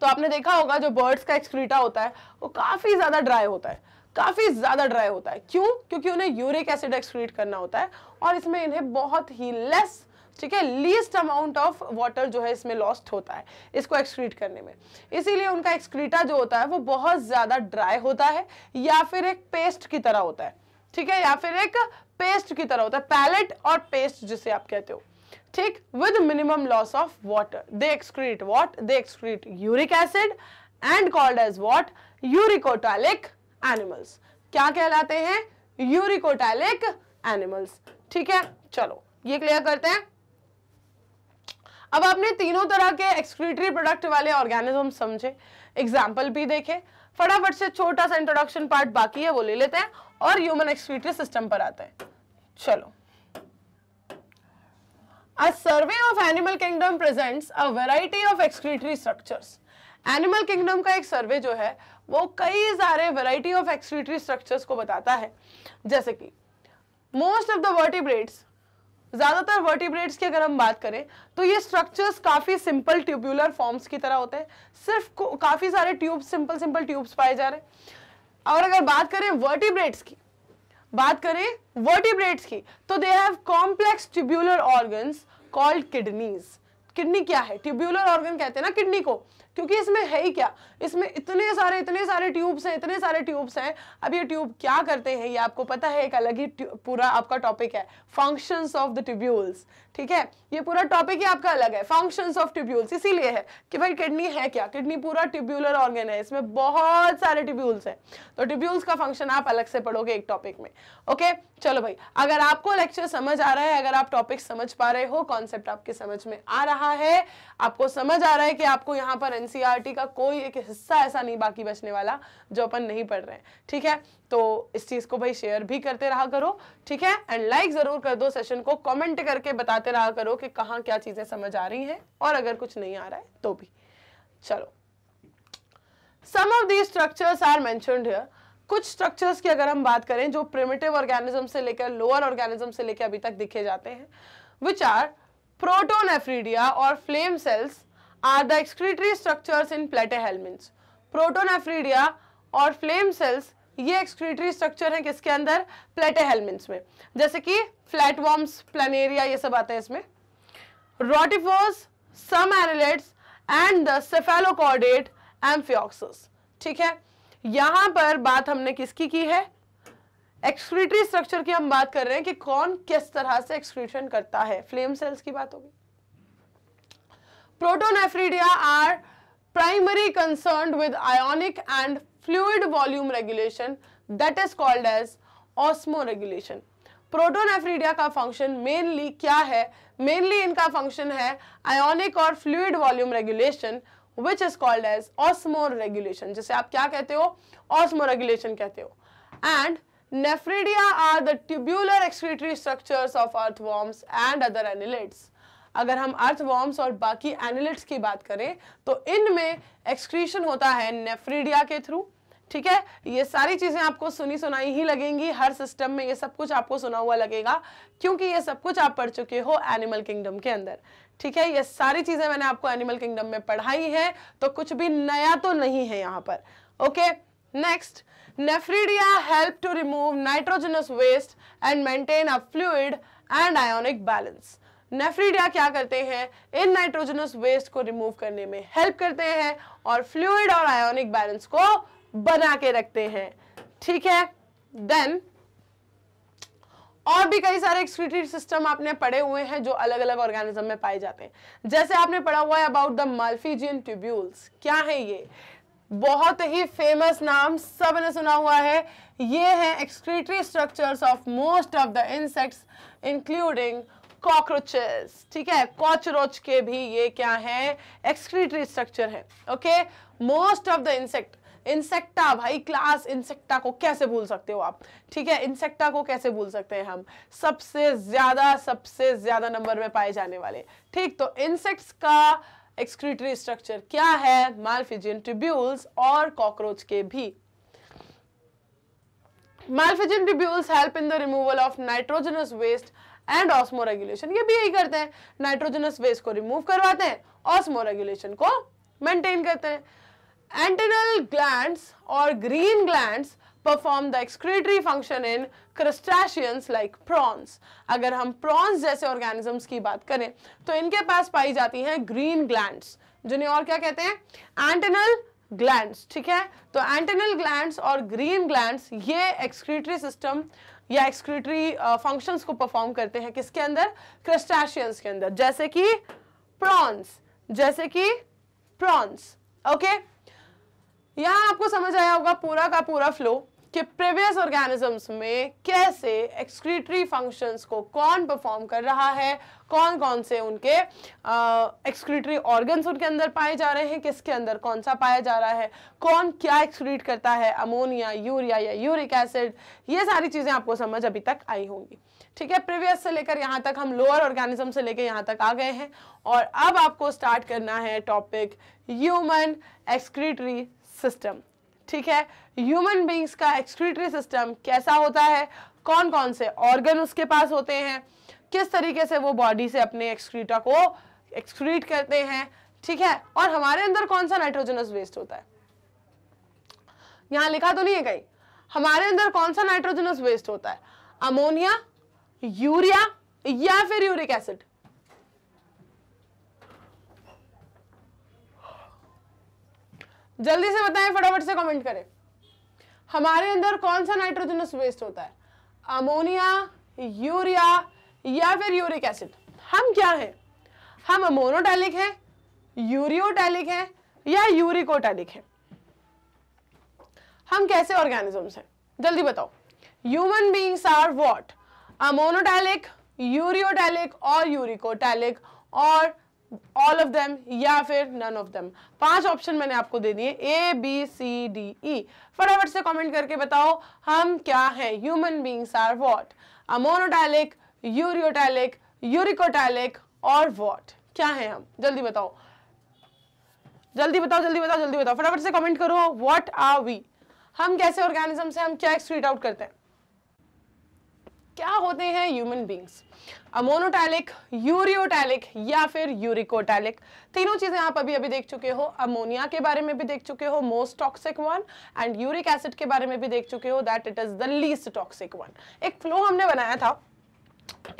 तो आपने देखा होगा जो बर्ड्स का एक्सक्रीटा होता है वो काफ़ी ज़्यादा ड्राई होता है काफ़ी ज़्यादा ड्राई होता है क्यों क्योंकि उन्हें यूरिक एसिड एक्सक्रीट करना होता है और इसमें इन्हें बहुत ही लेस ठीक है लीस्ट अमाउंट ऑफ वाटर जो है इसमें लॉस्ट होता है इसको एक्सक्रीट करने में इसीलिए उनका एक्सक्रीटा जो होता है वो बहुत ज़्यादा ड्राई होता है या फिर एक पेस्ट की तरह होता है ठीक है या फिर एक पेस्ट की तरह होता है पैलेट और पेस्ट जिसे आप कहते हो ठीक with minimum loss of water they excrete what they excrete uric acid and called as what uricotelic animals क्या कहलाते हैं यूरिकोटैलिक एनिमल्स ठीक है चलो ये क्लियर करते हैं अब आपने तीनों तरह के एक्सक्रीटरी प्रोडक्ट वाले ऑर्गेनिज्म समझे एग्जाम्पल भी देखे फटाफट से छोटा सा इंट्रोडक्शन पार्ट बाकी है वो ले लेते हैं और ह्यूमन एक्सक्रीटरी सिस्टम पर आते हैं चलो a survey of animal kingdom presents a variety of excretory structures animal kingdom का एक सर्वे जो है वो कई सारे वैरायटी ऑफ एक्सक्रीटरी स्ट्रक्चर्स को बताता है जैसे कि मोस्ट ऑफ द वर्टिब्रेट्स ज़्यादातर वर्टिब्रेट्स की अगर हम बात करें तो ये स्ट्रक्चर्स काफ़ी सिंपल ट्यूबुलर फॉर्म्स की तरह होते हैं सिर्फ काफ़ी सारे ट्यूब सिंपल सिंपल ट्यूब्स पाए जा रहे हैं और अगर बात करें वर्टिब्रेट्स की बात करें वर्टिब्रेट्स की तो they have complex tubular organs called kidneys kidney क्या है ट्यूब्यूलर ऑर्गन कहते हैं ना किडनी को क्योंकि इसमें है ही क्या इसमें इतने सारे इतने सारे ट्यूब्स हैं इतने सारे ट्यूब्स हैं अब ये ट्यूब क्या करते हैं ये आपको पता है एक अलग ही पूरा आपका टॉपिक है फंक्शंस ऑफ द ट्यूब्यूल्स ठीक है ये पूरा टॉपिक ही आपका अलग है फंक्शंस ऑफ ट्यूब्यूल्स इसीलिए है कि भाई किडनी है क्या किडनी पूरा ट्यूब्यूलर ऑर्गन है इसमें बहुत सारे ट्यूब्यूल्स हैं तो ट्यूब्यूल्स का फंक्शन आप अलग से पढ़ोगे एक टॉपिक में ओके चलो भाई अगर आपको लेक्चर समझ आ रहा है अगर आप टॉपिक समझ पा रहे हो कॉन्सेप्ट आपके समझ में आ रहा है आपको समझ आ रहा है कि आपको यहाँ पर एनसीआरटी e का कोई एक हिस्सा ऐसा नहीं बाकी बचने वाला जो अपन नहीं पढ़ रहे हैं ठीक है तो इस चीज़ को भाई शेयर भी करते रहा करो ठीक है एंड लाइक ज़रूर कर दो सेशन को कमेंट करके बताते रहा करो कि कहाँ क्या चीज़ें समझ आ रही हैं और अगर कुछ नहीं आ रहा है तो भी चलो some of the structures are मैं कुछ स्ट्रक्चर्स की अगर हम बात करें जो प्रिमेटिव ऑर्गेनिज्म से लेकर लोअर ऑर्गेनिज्म से लेकर अभी तक दिखे जाते हैं विच आर प्रोटोनेफ्रीडिया और flame cells are the excretory structures in platyhelminths. Protonephridia और फ्लेम सेल्स ये एक्सक्रीटरी स्ट्रक्चर हैं किसके अंदर प्लेटेहेलमिंट्स में जैसे कि फ्लैटवॉर्म्स प्लानेरिया ये सब आते हैं इसमें rotifers some annelids and the cephalochordate amphioxus ठीक है यहां पर बात हमने किसकी की है एक्सक्रीटरी स्ट्रक्चर की हम बात कर रहे हैं कि कौन किस तरह से एक्सक्रीशन करता है फ्लेम सेल्स की बात होगी Protonephridia are primarily concerned with ionic and fluid volume regulation that is called as osmoregulation. Protonephridia का फंक्शन मेनली क्या है मेनली इनका फंक्शन है आयोनिक और fluid volume regulation which is called as osmoregulation जिसे आप क्या कहते हो ऑस्मो रेगुलेशन कहते हो and nephridia are the tubular excretory structures of earthworms and other annelids अगर हम अर्थवॉर्म्स और बाकी एनिलिट्स की बात करें तो इनमें एक्सक्रीशन होता है नेफ्रीडिया के थ्रू ठीक है ये सारी चीज़ें आपको सुनी सुनाई ही लगेंगी हर सिस्टम में ये सब कुछ आपको सुना हुआ लगेगा क्योंकि ये सब कुछ आप पढ़ चुके हो एनिमल किंगडम के अंदर ठीक है ये सारी चीज़ें मैंने आपको एनिमल किंगडम में पढ़ाई है तो कुछ भी नया तो नहीं है यहाँ पर okay next nephridia help to remove nitrogenous waste and maintain a fluid and ionic balance nephridia क्या करते हैं इन नाइट्रोजनस वेस्ट को रिमूव करने में हेल्प करते हैं और फ्लूड और आयोनिक बैलेंस को बना के रखते हैं ठीक है देन और भी कई सारे एक्सक्रीटरी सिस्टम आपने पढ़े हुए हैं जो अलग अलग ऑर्गेनिज्म में पाए जाते हैं जैसे आपने पढ़ा हुआ है अबाउट द मल्फीजियन ट्यूब्यूल्स क्या है ये बहुत ही फेमस नाम सब ने सुना हुआ है ये है excretory structures of most of the insects including cockroaches ठीक है कॉचरोच के भी ये क्या है एक्सक्रीटरी स्ट्रक्चर है okay most of the insect insecta भाई क्लास इंसेक्टा को कैसे भूल सकते हो आप ठीक है इंसेक्टा को कैसे भूल सकते हैं हम सबसे ज्यादा सबसे ज्यादा नंबर में पाए जाने वाले ठीक तो इंसेक्ट्स का एक्सक्रीटरी स्ट्रक्चर क्या है मालफिजियन ट्रिब्यूल्स और कॉकरोच के भी malpighian tubules help in the removal of nitrogenous waste and osmoregulation ये भी यही करते हैं नाइट्रोजनस वेस्ट को रिमूव करवाते हैं ऑस्मो रेगुलेशन को मेंटेन करते हैं एंटेनल ग्लैंड्स और green glands perform the excretory function in crustaceans like prawns अगर हम प्रॉन्स जैसे ऑर्गेनिजम्स की बात करें तो इनके पास पाई जाती हैं ग्रीन ग्लैंड्स जिन्हें और क्या कहते हैं एंटेनल ग्लैंड्स ठीक है तो एंटेनल ग्लैंड्स और ग्रीन ग्लैंड्स ये एक्सक्रीटरी सिस्टम या एक्सक्रीटरी फंक्शन uh, को परफॉर्म करते हैं किसके अंदर क्रस्टाशियंस के अंदर जैसे कि प्रॉन्स जैसे कि प्रॉन्स ओके यहां आपको समझ आया होगा पूरा का पूरा फ्लो कि प्रीवियस ऑर्गेनिजम्स में कैसे एक्सक्रीटरी फंक्शंस को कौन परफॉर्म कर रहा है कौन कौन से उनके एक्सक्रीटरी ऑर्गन्स उनके अंदर पाए जा रहे हैं किसके अंदर कौन सा पाया जा रहा है कौन क्या एक्सक्रीट करता है अमोनिया यूरिया या यूरिक एसिड ये सारी चीज़ें आपको समझ अभी तक आई होंगी ठीक है प्रीवियस से लेकर यहाँ तक हम लोअर ऑर्गेनिज्म से लेकर यहाँ तक आ गए हैं और अब आपको स्टार्ट करना है टॉपिक ह्यूमन एक्सक्रीटरी सिस्टम ठीक है ह्यूमन बींग्स का एक्सक्रीटरी सिस्टम कैसा होता है कौन कौन से ऑर्गन उसके पास होते हैं किस तरीके से वो बॉडी से अपने एक्सक्रीटा को एक्सक्रीट करते हैं ठीक है और हमारे अंदर कौन सा नाइट्रोजनस वेस्ट होता है यहां लिखा तो नहीं है कहीं हमारे अंदर कौन सा नाइट्रोजनस वेस्ट होता है अमोनिया यूरिया या फिर यूरिक एसिड जल्दी से बताएं फटाफट से कमेंट करें हमारे अंदर कौन सा नाइट्रोजनस वेस्ट होता है अमोनिया यूरिया या फिर यूरिक एसिड हम क्या हैं हम अमोनोटैलिक हैं यूरियोटैलिक हैं या यूरिकोटैलिक हैं हम कैसे ऑर्गेनिजम्स हैं जल्दी बताओ human beings are what ammonotelic ureotelic और यूरिकोटैलिक और ऑल ऑफ देम या फिर नन ऑफ देम पांच ऑप्शन मैंने आपको दे दिए A B C D E फटाफट से कमेंट करके बताओ हम क्या हैं human beings are what ammonotelic ureotelic uricotelic और वॉट क्या है हम जल्दी बताओ जल्दी बताओ जल्दी बताओ जल्दी बताओ फटाफट से कमेंट करो व्हाट आर वी हम कैसे ऑर्गेनिज्म से हम क्या एक्सक्रीट आउट करते हैं क्या होते हैं ह्यूमन बींग्स अमोनोटैलिक यूरियोटैलिक या फिर यूरिकोटैलिक तीनों चीज़ें आप अभी अभी देख चुके हो अमोनिया के बारे में भी देख चुके हो most toxic one and uric acid के बारे में भी देख चुके हो that it is the least toxic one एक फ्लो हमने बनाया था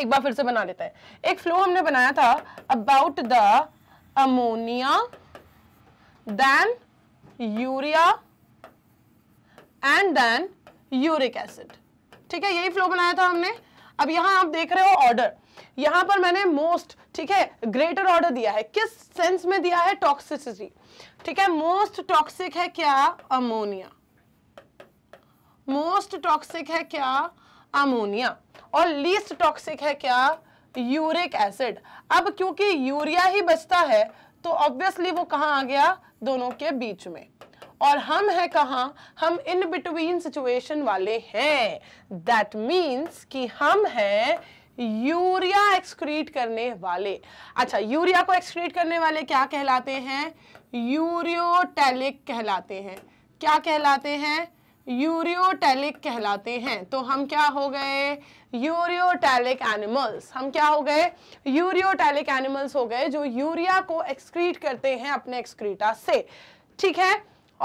एक बार फिर से बना लेते हैं एक फ्लो हमने बनाया था about the ammonia then urea and then uric acid ठीक है यही फ्लो बनाया था हमने अब यहां आप देख रहे हो ऑर्डर यहां पर मैंने मोस्ट ठीक है ग्रेटर ऑर्डर दिया है किस सेंस में दिया है टॉक्सिसिटी ठीक है मोस्ट टॉक्सिक है क्या अमोनिया मोस्ट टॉक्सिक है क्या अमोनिया और लीस्ट टॉक्सिक है क्या यूरिक एसिड अब क्योंकि यूरिया ही बचता है तो ऑब्वियसली वो कहां आ गया दोनों के बीच में और हम हैं कहा हम इन बिटवीन सिचुएशन वाले हैं दैट मीन्स कि हम हैं यूरिया एक्सक्रीट करने वाले अच्छा यूरिया को एक्सक्रीट करने वाले क्या कहलाते हैं यूरियोटेलिक कहलाते हैं क्या कहलाते हैं यूरियोटेलिक कहलाते हैं तो हम क्या हो गए यूरियोटेलिक एनिमल्स हम क्या हो गए यूरियोटेलिक एनिमल्स हो गए जो यूरिया को एक्सक्रीट करते हैं अपने एक्सक्रीटा से ठीक है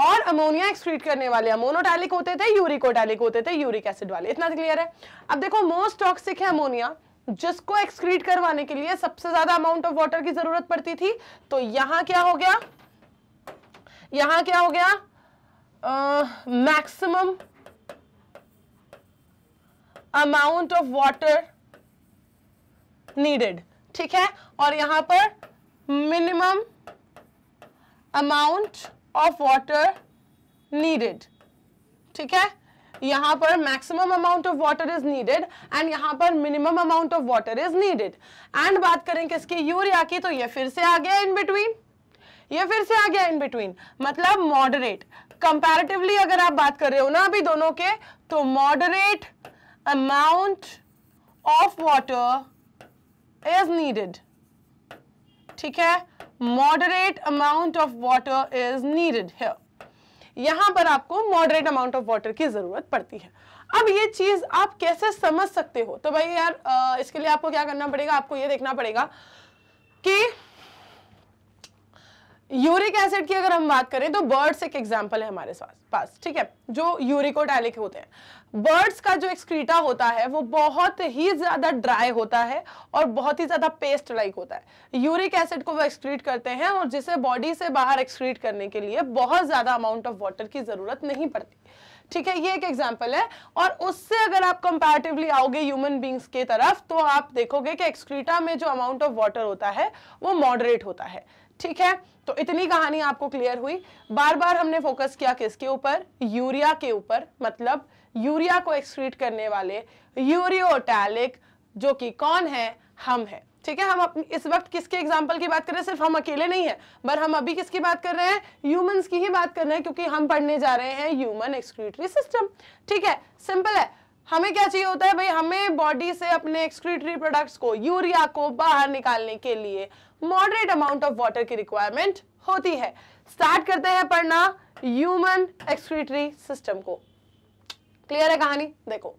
और अमोनिया एक्सक्रीट करने वाले अमोनोटैलिक होते थे यूरिकोटैलिक होते थे यूरिक एसिड वाले इतना क्लियर है अब देखो मोस्ट टॉक्सिक है अमोनिया जिसको एक्सक्रीट करवाने के लिए सबसे ज्यादा अमाउंट ऑफ वाटर की जरूरत पड़ती थी तो यहां क्या हो गया यहां क्या हो गया maximum amount of water needed ठीक है और यहां पर minimum amount of water needed ठीक है यहां पर maximum amount of water is needed and यहां पर minimum amount of water is needed and बात करें किसकी यूरिया की तो ये फिर से आ गया इन बिटवीन ये फिर से आ गया इन बिटवीन मतलब मॉडरेट कंपैरेटिवली अगर आप बात कर रहे हो ना अभी दोनों के तो moderate amount of water is needed ठीक है moderate amount of water is needed है यहां पर आपको मॉडरेट अमाउंट ऑफ वाटर की ज़रूरत पड़ती है अब ये चीज़ आप कैसे समझ सकते हो तो भाई यार इसके लिए आपको क्या करना पड़ेगा आपको ये देखना पड़ेगा कि यूरिक एसिड की अगर हम बात करें तो बर्ड्स एक एग्जाम्पल है हमारे पास ठीक है जो यूरिकोटैलिक होते हैं बर्ड्स का जो एक्सक्रीटा होता है वो बहुत ही ज़्यादा ड्राई होता है और बहुत ही ज़्यादा पेस्ट लाइक होता है यूरिक एसिड को वो एक्सक्रीट करते हैं और जिसे बॉडी से बाहर एक्सक्रीट करने के लिए बहुत ज़्यादा अमाउंट ऑफ वाटर की ज़रूरत नहीं पड़ती ठीक है ये एक एग्जाम्पल है और उससे अगर आप कंपैरेटिवली आओगे ह्यूमन बींग्स के तरफ तो आप देखोगे कि एक्सक्रीटा में जो अमाउंट ऑफ वाटर होता है वो मॉडरेट होता है ठीक है तो इतनी कहानी आपको क्लियर हुई बार बार हमने फोकस किया किसके ऊपर यूरिया के ऊपर मतलब यूरिया को एक्सक्रीट करने वाले यूरियोटैलिक जो कि कौन है हम है ठीक है हम अपनी इस वक्त किसके एग्जाम्पल की बात कर रहे हैं सिर्फ हम अकेले नहीं है बट हम अभी किसकी बात कर रहे हैं ह्यूमंस की ही बात कर रहे हैं क्योंकि हम पढ़ने जा रहे हैं ह्यूमन एक्सक्रीटरी सिस्टम ठीक है सिंपल है हमें क्या चाहिए होता है भाई हमें बॉडी से अपने एक्सक्रीटरी प्रोडक्ट्स को यूरिया को बाहर निकालने के लिए मॉडरेट अमाउंट ऑफ वाटर की रिक्वायरमेंट होती है स्टार्ट करते हैं पढ़ना ह्यूमन एक्सक्रीटरी सिस्टम को क्लियर है कहानी देखो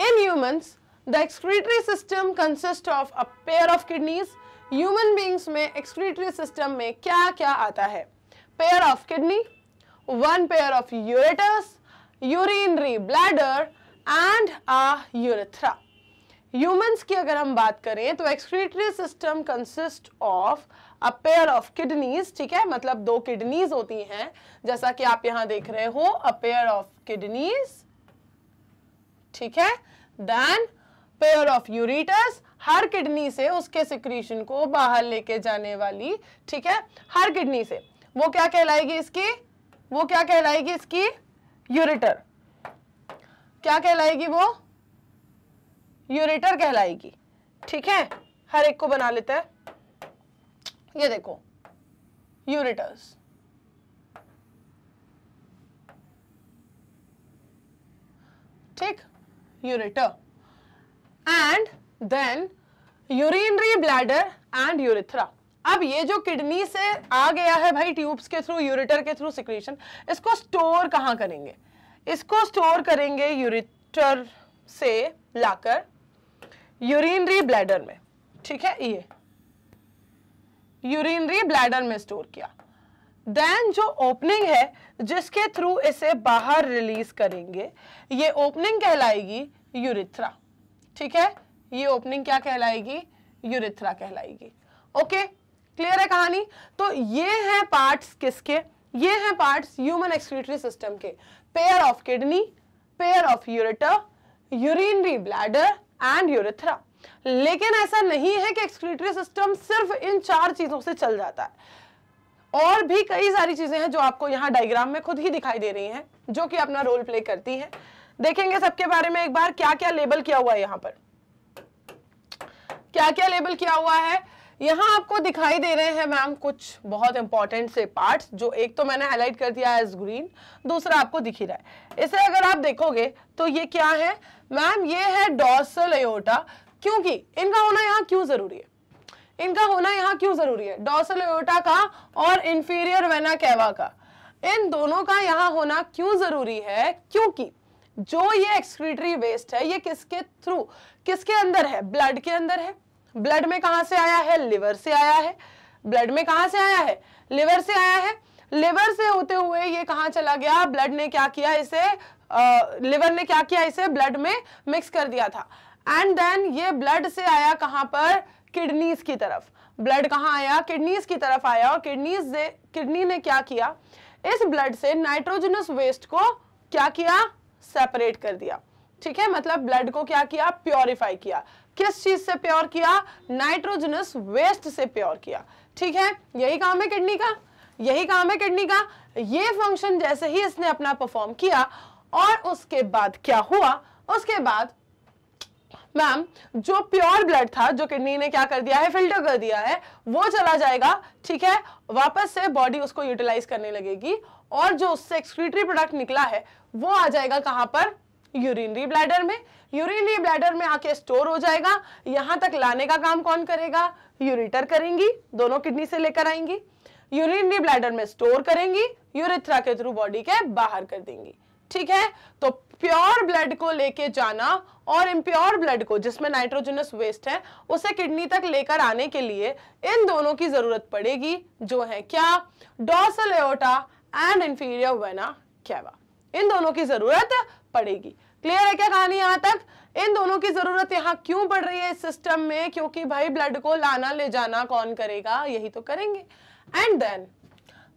in humans the excretory system consist of a pair of kidneys human beings में एक्सक्रीटरी सिस्टम में क्या क्या आता है pair of kidney one pair of ureters urinary bladder and a urethra Humans की अगर हम बात करें तो excretory system consist of a pair of kidneys ठीक है मतलब दो किडनीज होती हैं जैसा कि आप यहां देख रहे हो अ पेयर ऑफ किडनीज़ ठीक है देन पेयर ऑफ यूरिटस हर किडनी से उसके सिक्रीशन को बाहर लेके जाने वाली ठीक है हर किडनी से वो क्या कहलाएगी इसकी वो क्या कहलाएगी इसकी यूरिटर क्या कहलाएगी वो यूरिटर कहलाएगी ठीक है हर एक को बना लेते हैं ये देखो यूरिटर्स ठीक ureter and then urinary bladder and urethra अब ये जो किडनी से आ गया है भाई ट्यूब्स के थ्रू यूरिटर के थ्रू सिक्रेशन इसको स्टोर कहां करेंगे इसको स्टोर करेंगे यूरिटर से लाकर यूरिनरी ब्लैडर में ठीक है ये यूरिनरी ब्लैडर में स्टोर किया देन जो ओपनिंग है जिसके थ्रू इसे बाहर रिलीज करेंगे ये ओपनिंग कहलाएगी यूरिथ्रा ठीक है ये ओपनिंग क्या कहलाएगी यूरिथ्रा कहलाएगी ओके क्लियर है कहानी तो ये हैं पार्ट्स किसके ये हैं पार्ट्स ह्यूमन एक्सक्रीटरी सिस्टम के pair of kidney pair of ureter urinary bladder and urethra लेकिन ऐसा नहीं है कि एक्सक्रीटरी सिस्टम सिर्फ इन चार चीजों से चल जाता है और भी कई सारी चीज़ें हैं जो आपको यहाँ डायग्राम में खुद ही दिखाई दे रही हैं जो कि अपना रोल प्ले करती है देखेंगे सबके बारे में एक बार क्या क्या लेबल किया हुआ है यहाँ पर क्या क्या लेबल किया हुआ है यहाँ आपको दिखाई दे रहे हैं मैम कुछ बहुत इंपॉर्टेंट से पार्ट्स जो एक तो मैंने हाईलाइट कर दिया एज ग्रीन दूसरा आपको दिख ही रहा है इसे अगर आप देखोगे तो ये क्या है मैम ये है डॉसल एयोटा क्योंकि इनका होना यहाँ क्यों ज़रूरी है इनका होना यहाँ क्यों जरूरी है डॉसल एटा का और इंफीरियर वेना कैवा का इन दोनों का यहाँ होना क्यों जरूरी है क्योंकि जो ये एक्सक्रीटरी वेस्ट है ये किसके थ्रू किसके अंदर है ब्लड के अंदर है ब्लड में कहा से आया है लिवर से आया है ब्लड में कहा से आया है लिवर से आया है लिवर से होते हुए ये कहा चला गया ब्लड ने क्या किया इसे आ, लिवर ने क्या किया इसे ब्लड में मिक्स कर दिया था एंड देन ये ब्लड से आया कहां पर किडनीज की तरफ ब्लड कहाँ आया किडनीज की तरफ आया और किडनीज किडनी ने क्या किया इस ब्लड से नाइट्रोजनस वेस्ट को क्या किया सेपरेट कर दिया ठीक है मतलब ब्लड को क्या किया प्योरीफाई किया किस चीज से प्योर किया नाइट्रोजनस वेस्ट से प्योर किया ठीक है यही काम है किडनी का यही काम है किडनी का ये फंक्शन जैसे ही इसने अपना परफॉर्म किया और उसके बाद क्या हुआ उसके बाद मैम जो प्योर ब्लड था जो किडनी ने क्या कर दिया है फिल्टर कर दिया है वो चला जाएगा ठीक है वापस से बॉडी उसको यूटिलाइज करने लगेगी और जो उससे एक्सक्रीटरी प्रोडक्ट निकला है वो आ जाएगा कहां पर यूरिनरी ब्लैडर में यूरिनरी ब्लैडर में आके स्टोर हो जाएगा यहां तक लाने का काम कौन करेगा यूरिटर करेंगी दोनों किडनी से लेकर आएंगी यूरिनरी ब्लैडर में स्टोर करेंगी यूरिथ्रा के थ्रू बॉडी के बाहर कर देंगी ठीक है तो प्योर ब्लड को लेके जाना और इम्प्योर ब्लड को जिसमें नाइट्रोजनस वेस्ट है उसे किडनी तक लेकर आने के लिए इन दोनों की जरूरत पड़ेगी जो है क्या dorsal aorta and inferior vena cava इन दोनों की जरूरत पड़ेगी क्लियर है क्या कहानी यहां तक इन दोनों की जरूरत यहाँ क्यों पड़ रही है इस सिस्टम में क्योंकि भाई ब्लड को लाना ले जाना कौन करेगा यही तो करेंगे एंड देन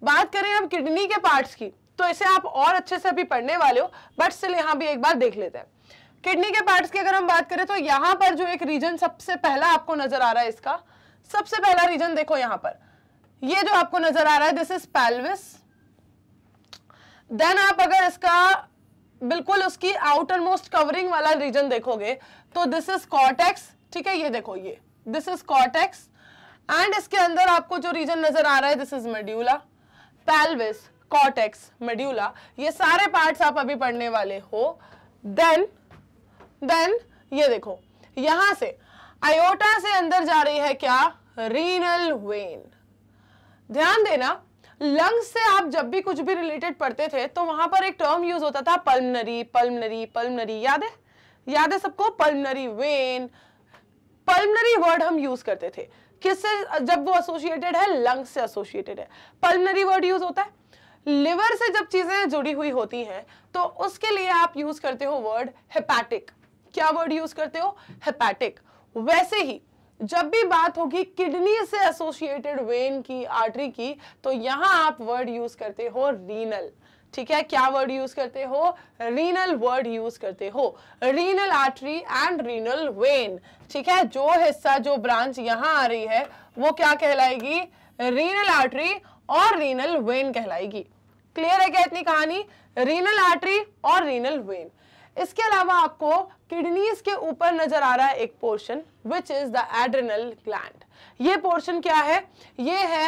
बात करें अब किडनी के पार्ट्स की तो इसे आप और अच्छे से अभी पढ़ने वाले हो बट स्टिल यहां भी एक बार देख लेते हैं किडनी के पार्ट्स की अगर हम बात करें तो यहां पर जो एक रीजन सबसे पहला आपको नजर आ रहा है इसका सबसे पहला रीजन देखो यहां पर ये जो आपको नजर आ रहा है दिस इज पैलविस देन आप अगर इसका बिल्कुल उसकी आउटर मोस्ट कवरिंग वाला रीजन देखोगे तो दिस इज कॉटेक्स ठीक है ये देखो ये दिस इज कॉटेक्स एंड इसके अंदर आपको जो रीजन नजर आ रहा है this is medulla pelvis cortex medulla ये सारे पार्ट्स आप अभी पढ़ने वाले हो देन देन ये देखो यहां से आयोटा से अंदर जा रही है क्या रीनल वेन ध्यान देना लंग्स से आप जब भी कुछ भी रिलेटेड पढ़ते थे तो वहां पर एक टर्म यूज होता था पल्मनरी पल्मनरी पल्मनरी याद है याद है सबको पल्मनरी वेन पल्मनरी वर्ड हम यूज करते थे किससे जब वो एसोसिएटेड है लंग्स से एसोसिएटेड है पल्मनरी वर्ड यूज होता है लिवर से जब चीजें जुड़ी हुई होती हैं तो उसके लिए आप यूज करते हो वर्ड हेपैटिक क्या वर्ड यूज करते हो हेपैटिक वैसे ही जब भी बात होगी किडनी से एसोसिएटेड वेन की आर्टरी की तो यहां आप वर्ड यूज करते हो रीनल ठीक है क्या वर्ड यूज करते हो रीनल वर्ड यूज करते हो renal artery and renal vein ठीक है जो हिस्सा जो ब्रांच यहां आ रही है वो क्या कहलाएगी रीनल आर्टरी और रीनल वेन कहलाएगी क्लियर है क्या इतनी कहानी रीनल आर्टरी और रीनल वेन इसके अलावा आपको किडनीज के ऊपर नजर आ रहा है एक portion which is the adrenal gland ये पोर्शन क्या है ये है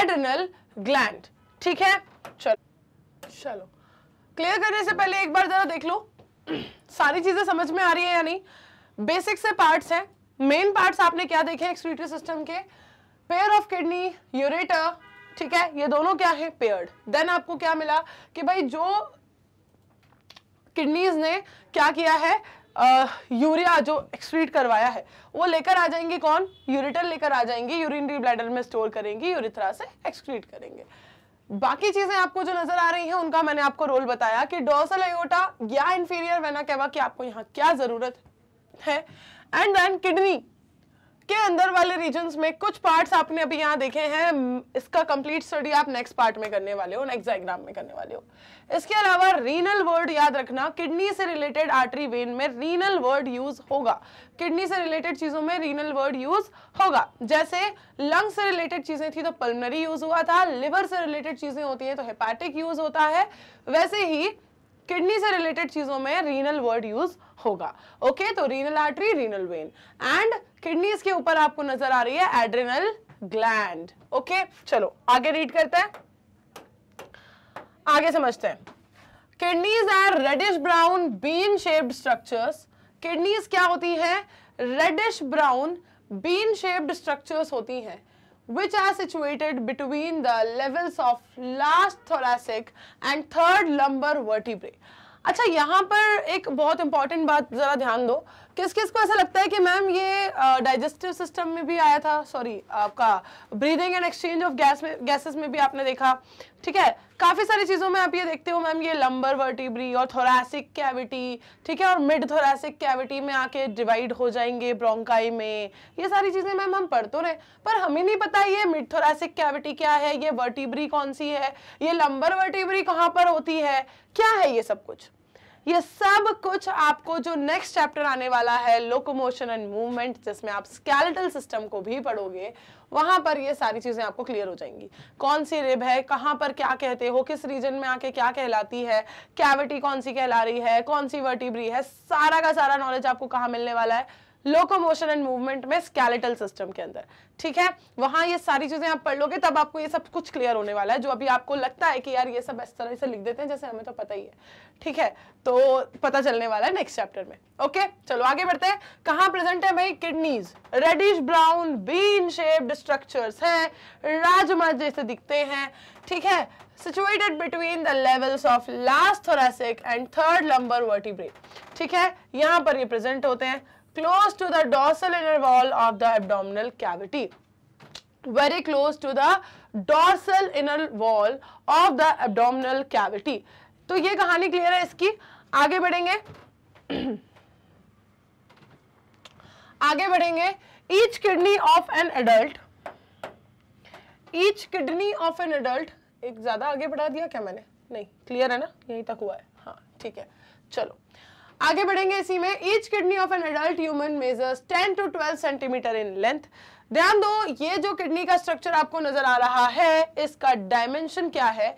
एड्रेनल ग्लैंड ठीक है चलो चलो क्लियर करने से पहले एक बार जरा देख लो [CLEARS THROAT] सारी चीजें समझ में आ रही है या नहीं बेसिक से पार्ट्स हैं मेन पार्ट्स आपने क्या देखे एक्सक्रीटरी सिस्टम के पेयर ऑफ किडनी यूरेटर ठीक है ये दोनों क्या है पेयर्ड देन आपको क्या मिला कि भाई जो किडनीज ने क्या किया है आ, यूरिया जो एक्सक्रीट करवाया है वो लेकर आ जाएंगी कौन यूरिटल लेकर आ जाएंगी यूरिनरी ब्लैडर में स्टोर करेंगी यूरिथ्रा से एक्सक्रीट करेंगे बाकी चीजें आपको जो नजर आ रही हैं उनका मैंने आपको रोल बताया कि डोसल एयोटा या इंफीरियर वेना कहवा कि आपको यहाँ क्या जरूरत है एंड देन किडनी के अंदर वाले रीजन में कुछ पार्ट आपने अभी यहाँ देखे हैं इसका कंप्लीट स्टडी आप नेक्स्ट पार्ट में करने वाले हो नेक्स्ट एग्जाम में करने वाले हो इसके अलावा रीनल वर्ड याद रखना किडनी से रिलेटेड आर्टरी वेन में रीनल वर्ड यूज होगा किडनी से रिलेटेड चीजों में रीनल वर्ड यूज होगा जैसे लंग से रिलेटेड चीजें थी तो पल्मनरी यूज हुआ था लिवर से रिलेटेड चीजें होती है तो हेपैटिक यूज होता है वैसे ही किडनी से रिलेटेड चीजों में रीनल वर्ड यूज होगा ओके okay? तो renal artery renal vein and kidneys के ऊपर आपको नजर आ रही है एड्रिनल ग्लैंड ओके चलो आगे रीड करते हैं आगे समझते हैं kidneys are reddish brown bean shaped structures kidneys क्या होती है reddish brown bean shaped structures होती हैं which are situated between the levels of last thoracic and third lumbar vertebrae अच्छा यहां पर एक बहुत इंपॉर्टेंट बात ज़रा ध्यान दो किस किस को ऐसा लगता है कि मैम ये डाइजेस्टिव सिस्टम में भी आया था सॉरी आपका breathing and exchange of gas में गैसेस में भी आपने देखा ठीक है काफ़ी सारी चीज़ों में आप ये देखते हो मैम ये लंबर वर्टिब्री और थोरासिक कैविटी ठीक है और मिड थोरासिक कैविटी में आके डिवाइड हो जाएंगे ब्रोंकाई में ये सारी चीज़ें मैम हम पढ़ तो रहे पर हमें नहीं पता ये मिड थोरासिक कैविटी क्या है ये वर्टिब्री कौन सी है ये लंबर वर्टिब्री कहाँ पर होती है क्या है ये सब कुछ ये सब कुछ आपको जो नेक्स्ट चैप्टर आने वाला है लोकोमोशन एंड मूवमेंट जिसमें आप स्केलेटल सिस्टम को भी पढ़ोगे वहां पर ये सारी चीजें आपको क्लियर हो जाएंगी कौन सी रिब है कहां पर क्या कहते हो किस रीजन में आके क्या कहलाती है कैविटी कौन सी कहला रही है कौन सी वर्टिब्री है सारा का सारा नॉलेज आपको कहाँ मिलने वाला है लोकोमोशन एंड मूवमेंट में स्केलेटल सिस्टम के अंदर ठीक है वहां ये सारी चीजें आप पढ़ लोगे तब आपको ये सब कुछ क्लियर होने वाला है जो अभी आपको लगता है कि यार ये सब इस तरह से लिख देते हैं जैसे हमें तो पता ही है ठीक है तो पता चलने वाला है नेक्स्ट चैप्टर में ओके चलो आगे बढ़ते हैं कहाँ प्रेजेंट है भाई kidneys reddish brown bean shaped structure है राजमा जैसे दिखते हैं ठीक है situated between the levels of last thoracic and third lumbar vertebrate ठीक है यहां पर ये प्रेजेंट होते हैं close to the dorsal inner wall of the abdominal cavity very close to the dorsal inner wall of the abdominal cavity तो ये कहानी क्लियर है इसकी आगे बढ़ेंगे आगे बढ़ेंगे each kidney of an adult each kidney of an adult एक ज़्यादा आगे बढ़ा दिया क्या मैंने नहीं क्लियर है ना यहीं तक हुआ है हाँ ठीक है चलो आगे बढ़ेंगे इसी में each kidney of an adult human measures 10 to 12 centimetre in length ध्यान दो ये जो किडनी का स्ट्रक्चर आपको नजर आ रहा है इसका डायमेंशन क्या है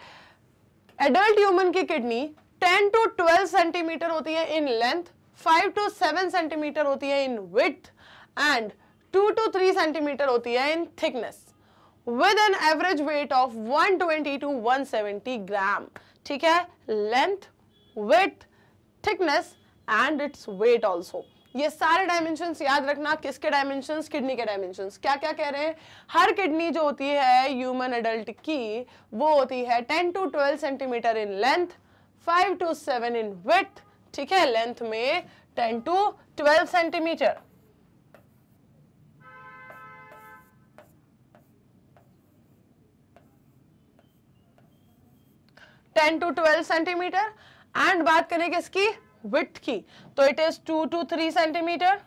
एडल्ट ह्यूमन की किडनी 10 टू 12 सेंटीमीटर होती है इन लेंथ 5 टू 7 सेंटीमीटर होती है in width and 2 to 3 centimetre होती है in thickness with an average weight of 120 to one gram ठीक है length width thickness and its weight also ये सारे डायमेंशन याद रखना किसके डायमेंशन किडनी के डायमेंशन क्या क्या कह रहे हैं हर किडनी जो होती है ह्यूमन एडल्ट की वो होती है 10 to 12 centimetre in length 5 to 7 in width ठीक है लेंथ में 10 to 12 centimetre ten to twelve centimetre and बात करें किसकी विथ की तो it is two to three centimetre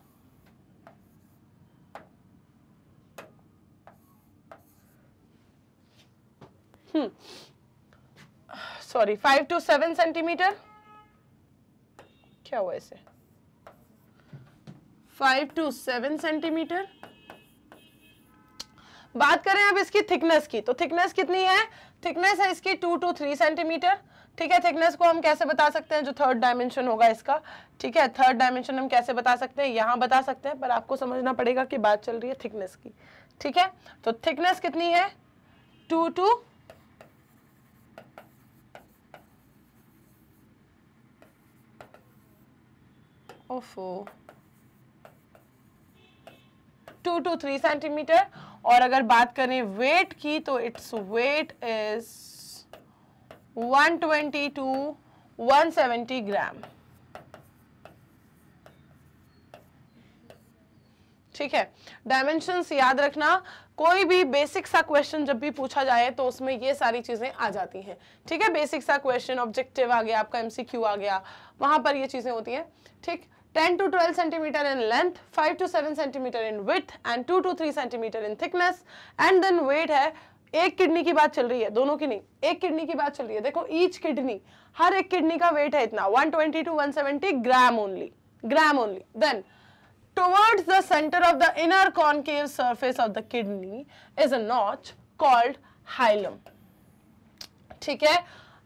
sorry five to seven centimetre क्या हुआ इसे फाइव टू सेवन सेंटीमीटर बात करें अब इसकी थिकनेस की तो थिकनेस कितनी है थिकनेस है इसकी टू टू थ्री सेंटीमीटर ठीक है थिकनेस को हम कैसे बता सकते हैं जो थर्ड डायमेंशन होगा इसका ठीक है थर्ड डायमेंशन हम कैसे बता सकते हैं यहाँ बता सकते हैं पर आपको समझना पड़ेगा कि बात चल रही है थिकनेस की ठीक है तो थिकनेस कितनी है टू टू ओफो टू टू थ्री सेंटीमीटर और अगर बात करें वेट की तो इट्स वेट इज़ 120 170 ग्राम ठीक है डायमेंशंस याद रखना कोई भी बेसिक सा क्वेश्चन जब भी पूछा जाए तो उसमें ये सारी चीज़ें आ जाती हैं ठीक है बेसिक सा क्वेश्चन ऑब्जेक्टिव आ गया आपका एमसीक्यू आ गया वहां पर ये चीज़ें होती हैं ठीक 10 to 12 centimetre in length 5 to 7 centimetre in width and 2 to 3 centimetre in thickness and then weight है एक किडनी की बात चल रही है दोनों की नहीं एक किडनी की बात चल रही है देखो ईच किडनी हर एक किडनी का वेट है इतना 120 to 170 gram only gram only then towards the centre of the inner concave surface of the kidney is a notch called hilum ठीक है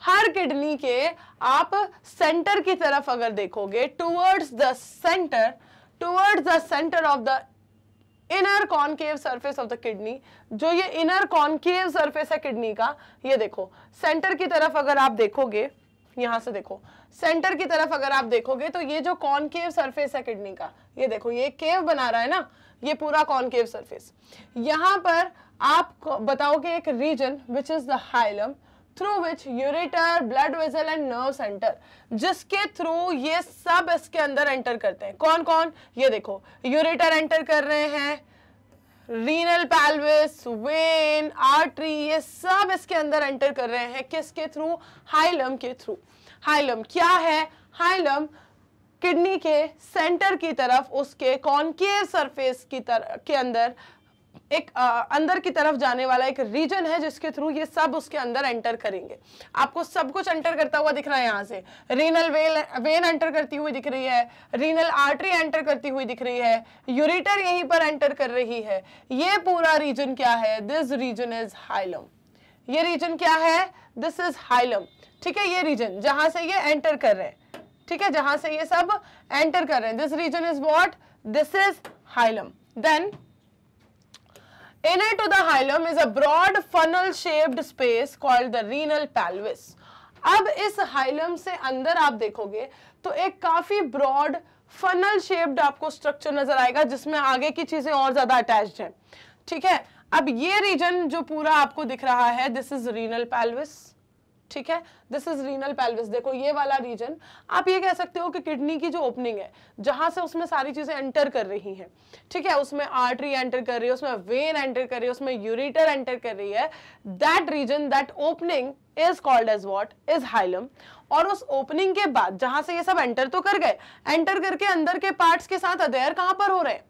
हर किडनी के आप सेंटर की तरफ अगर देखोगे towards the centre towards the centre of the inner concave surface of the kidney जो ये इनर कॉनकेव सरफेस है किडनी का ये देखो सेंटर की तरफ अगर आप देखोगे यहां से देखो सेंटर की तरफ अगर आप देखोगे तो ये जो कॉनकेव सरफेस है किडनी का ये देखो ये केव बना रहा है ना ये पूरा कॉनकेव सरफेस यहां पर आप बताओगे एक region which is the hilum through which ureter blood vessel and nerve centre जिसके थ्रू ये सब इसके अंदर एंटर करते हैं कौन कौन ये देखो यूरेटर एंटर कर रहे हैं रीनल पैलविस वेन आर्टरी ये सब इसके अंदर एंटर कर रहे हैं किसके थ्रू हाइलम के थ्रू हाइलम क्या है हाइलम किडनी के सेंटर की तरफ उसके कॉनकेव सरफेस की तरफ के अंदर एक आ, अंदर की तरफ जाने वाला एक रीजन है जिसके थ्रू ये सब उसके अंदर एंटर करेंगे आपको सब कुछ एंटर करता हुआ दिख रहा है यहाँ से रीनल वेल वेन एंटर करती हुई दिख रही है रीनल आर्टरी एंटर करती हुई दिख रही है यूरिटर यहीं पर एंटर कर रही है ये पूरा रीजन क्या है दिस रीजन इज हाइलम ये रीजन क्या है दिस इज हाइलम ठीक है ये रीजन जहां से ये एंटर कर रहे हैं ठीक है जहां से ये सब एंटर कर रहे हैं this region is what this is hilum then Inner to the hilum is a broad funnel shaped space called the renal pelvis. अब इस हाइलम से अंदर आप देखोगे तो एक काफी ब्रॉड फनल शेप्ड आपको स्ट्रक्चर नजर आएगा जिसमें आगे की चीजें और ज्यादा अटैच्ड हैं ठीक है अब ये रीजन जो पूरा आपको दिख रहा है दिस इज रीनल पैलविस ठीक है दिस इज रीनल पेल्विस देखो ये वाला रीजन आप ये कह सकते हो कि किडनी की जो ओपनिंग है जहां से उसमें सारी चीजें एंटर कर रही हैं ठीक है उसमें आर्टरी एंटर कर रही है उसमें वेन एंटर कर रही है उसमें यूरिटर एंटर कर रही है that region that opening is called as what is hilum और उस ओपनिंग के बाद जहां से ये सब एंटर तो कर गए एंटर करके अंदर के पार्ट्स के साथ अदेयर कहां पर हो रहे हैं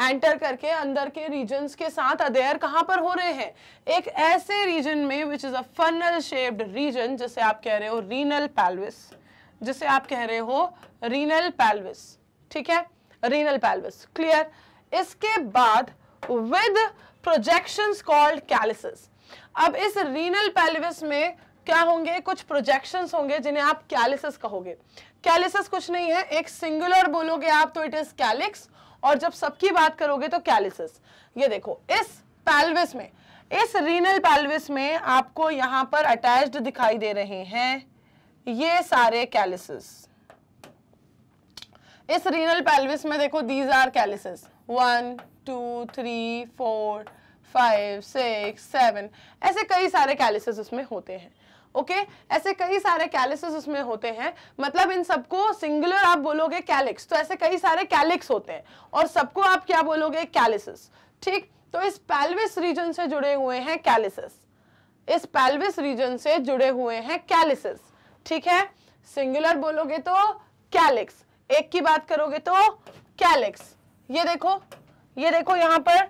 एंटर करके अंदर के रीजन के साथ अदेयर कहां पर हो रहे हैं एक ऐसे रीजन में which is a funnel shaped region जैसे आप कह रहे हो रीनल पैल्विस जिसे आप कह रहे हो रीनल पैल्विस ठीक है रीनल पैल्विस क्लियर इसके बाद विद प्रोजेक्शन कॉल्ड कैलिसिस अब इस रीनल पैल्विस में क्या होंगे कुछ प्रोजेक्शंस होंगे जिन्हें आप कैलिसिस कहोगे कैलिसिस कुछ नहीं है एक सिंगुलर बोलोगे आप तो इट इज कैलिक्स और जब सबकी बात करोगे तो कैलिसिस ये देखो इस पैल्विस में इस रीनल पैल्विस में आपको यहां पर अटैच्ड दिखाई दे रहे हैं ये सारे कैलिसिस इस रीनल पैल्विस में देखो these are calyces one two three four five six seven ऐसे कई सारे कैलिसिस उसमें होते हैं ओके okay? ऐसे कई सारे कैलिसेस उसमें होते हैं मतलब इन सबको सिंगुलर आप बोलोगे कैलिक्स तो ऐसे कई सारे कैलिक्स होते हैं और सबको आप क्या बोलोगे कैलिसिस ठीक तो इस पैल्विस रीजन से जुड़े हुए हैं कैलिसिस इस पैल्विस रीजन से जुड़े हुए हैं कैलिसिस ठीक है सिंगुलर बोलोगे तो कैलिक्स एक की बात करोगे तो कैलिक्स ये देखो ये देखो यहां पर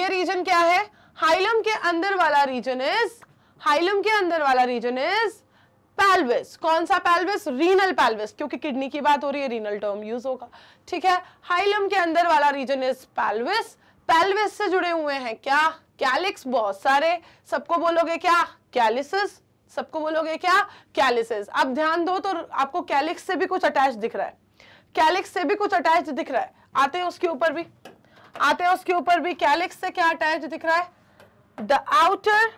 ये रीजन क्या है हाइलम के अंदर वाला रीजन इज हाइलम के अंदर वाला रीजन इज पैल्विस कौन सा पैल्विस रीनल पैल्विस क्योंकि किडनी की बात हो रही है रीनल टर्म यूज होगा ठीक है हाइलम के अंदर वाला रीजन इज पैल्विस पैल्विस से जुड़े हुए हैं क्या कैलिक्स बहुत सारे सबको बोलोगे क्या कैलिसिस सबको बोलोगे क्या कैलिसिस अब ध्यान दो तो आपको कैलिक्स से भी कुछ अटैच दिख रहा है कैलिक्स से भी कुछ अटैच दिख रहा है आते हैं उसके ऊपर भी आते हैं उसके ऊपर भी कैलिक्स से क्या अटैच दिख रहा है the outer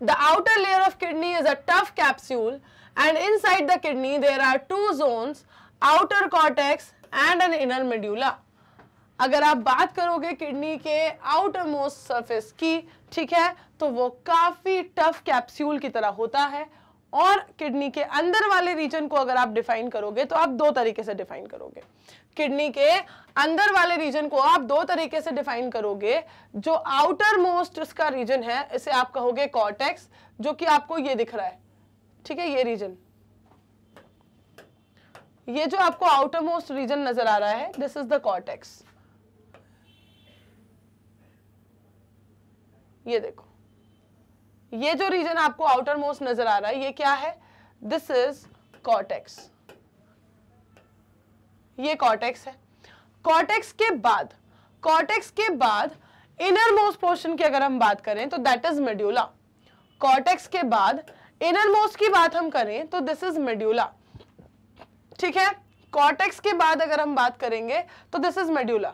The outer layer of kidney is a tough capsule and inside the kidney there are two zones, outer cortex and an inner medulla. अगर आप बात करोगे किडनी के आउटर मोस्ट सर्फेस की ठीक है तो वो काफ़ी टफ कैप्स्यूल की तरह होता है और किडनी के अंदर वाले रीजन को अगर आप डिफाइन करोगे तो आप दो तरीके से डिफाइन करोगे किडनी के अंदर वाले रीजन को आप दो तरीके से डिफाइन करोगे जो आउटर मोस्ट इसका रीजन है इसे आप कहोगे कॉर्टेक्स जो कि आपको ये दिख रहा है ठीक है ये रीजन ये जो आपको आउटर मोस्ट रीजन नजर आ रहा है दिस इज द कॉर्टेक्स ये देखो ये जो रीजन आपको आउटर मोस्ट नजर आ रहा है ये क्या है दिस इज कॉर्टेक्स ये कॉर्टेक्स है कॉर्टेक्स के बाद कॉर्टेक्स के बाद इनर मोस्ट पोर्शन की अगर हम बात करें तो दैट इज मेड्यूला कॉर्टेक्स के बाद इनर मोस्ट की बात हम करें तो दिस इज मेड्यूला ठीक है कॉर्टेक्स के बाद अगर हम बात करेंगे तो दिस इज मेड्यूला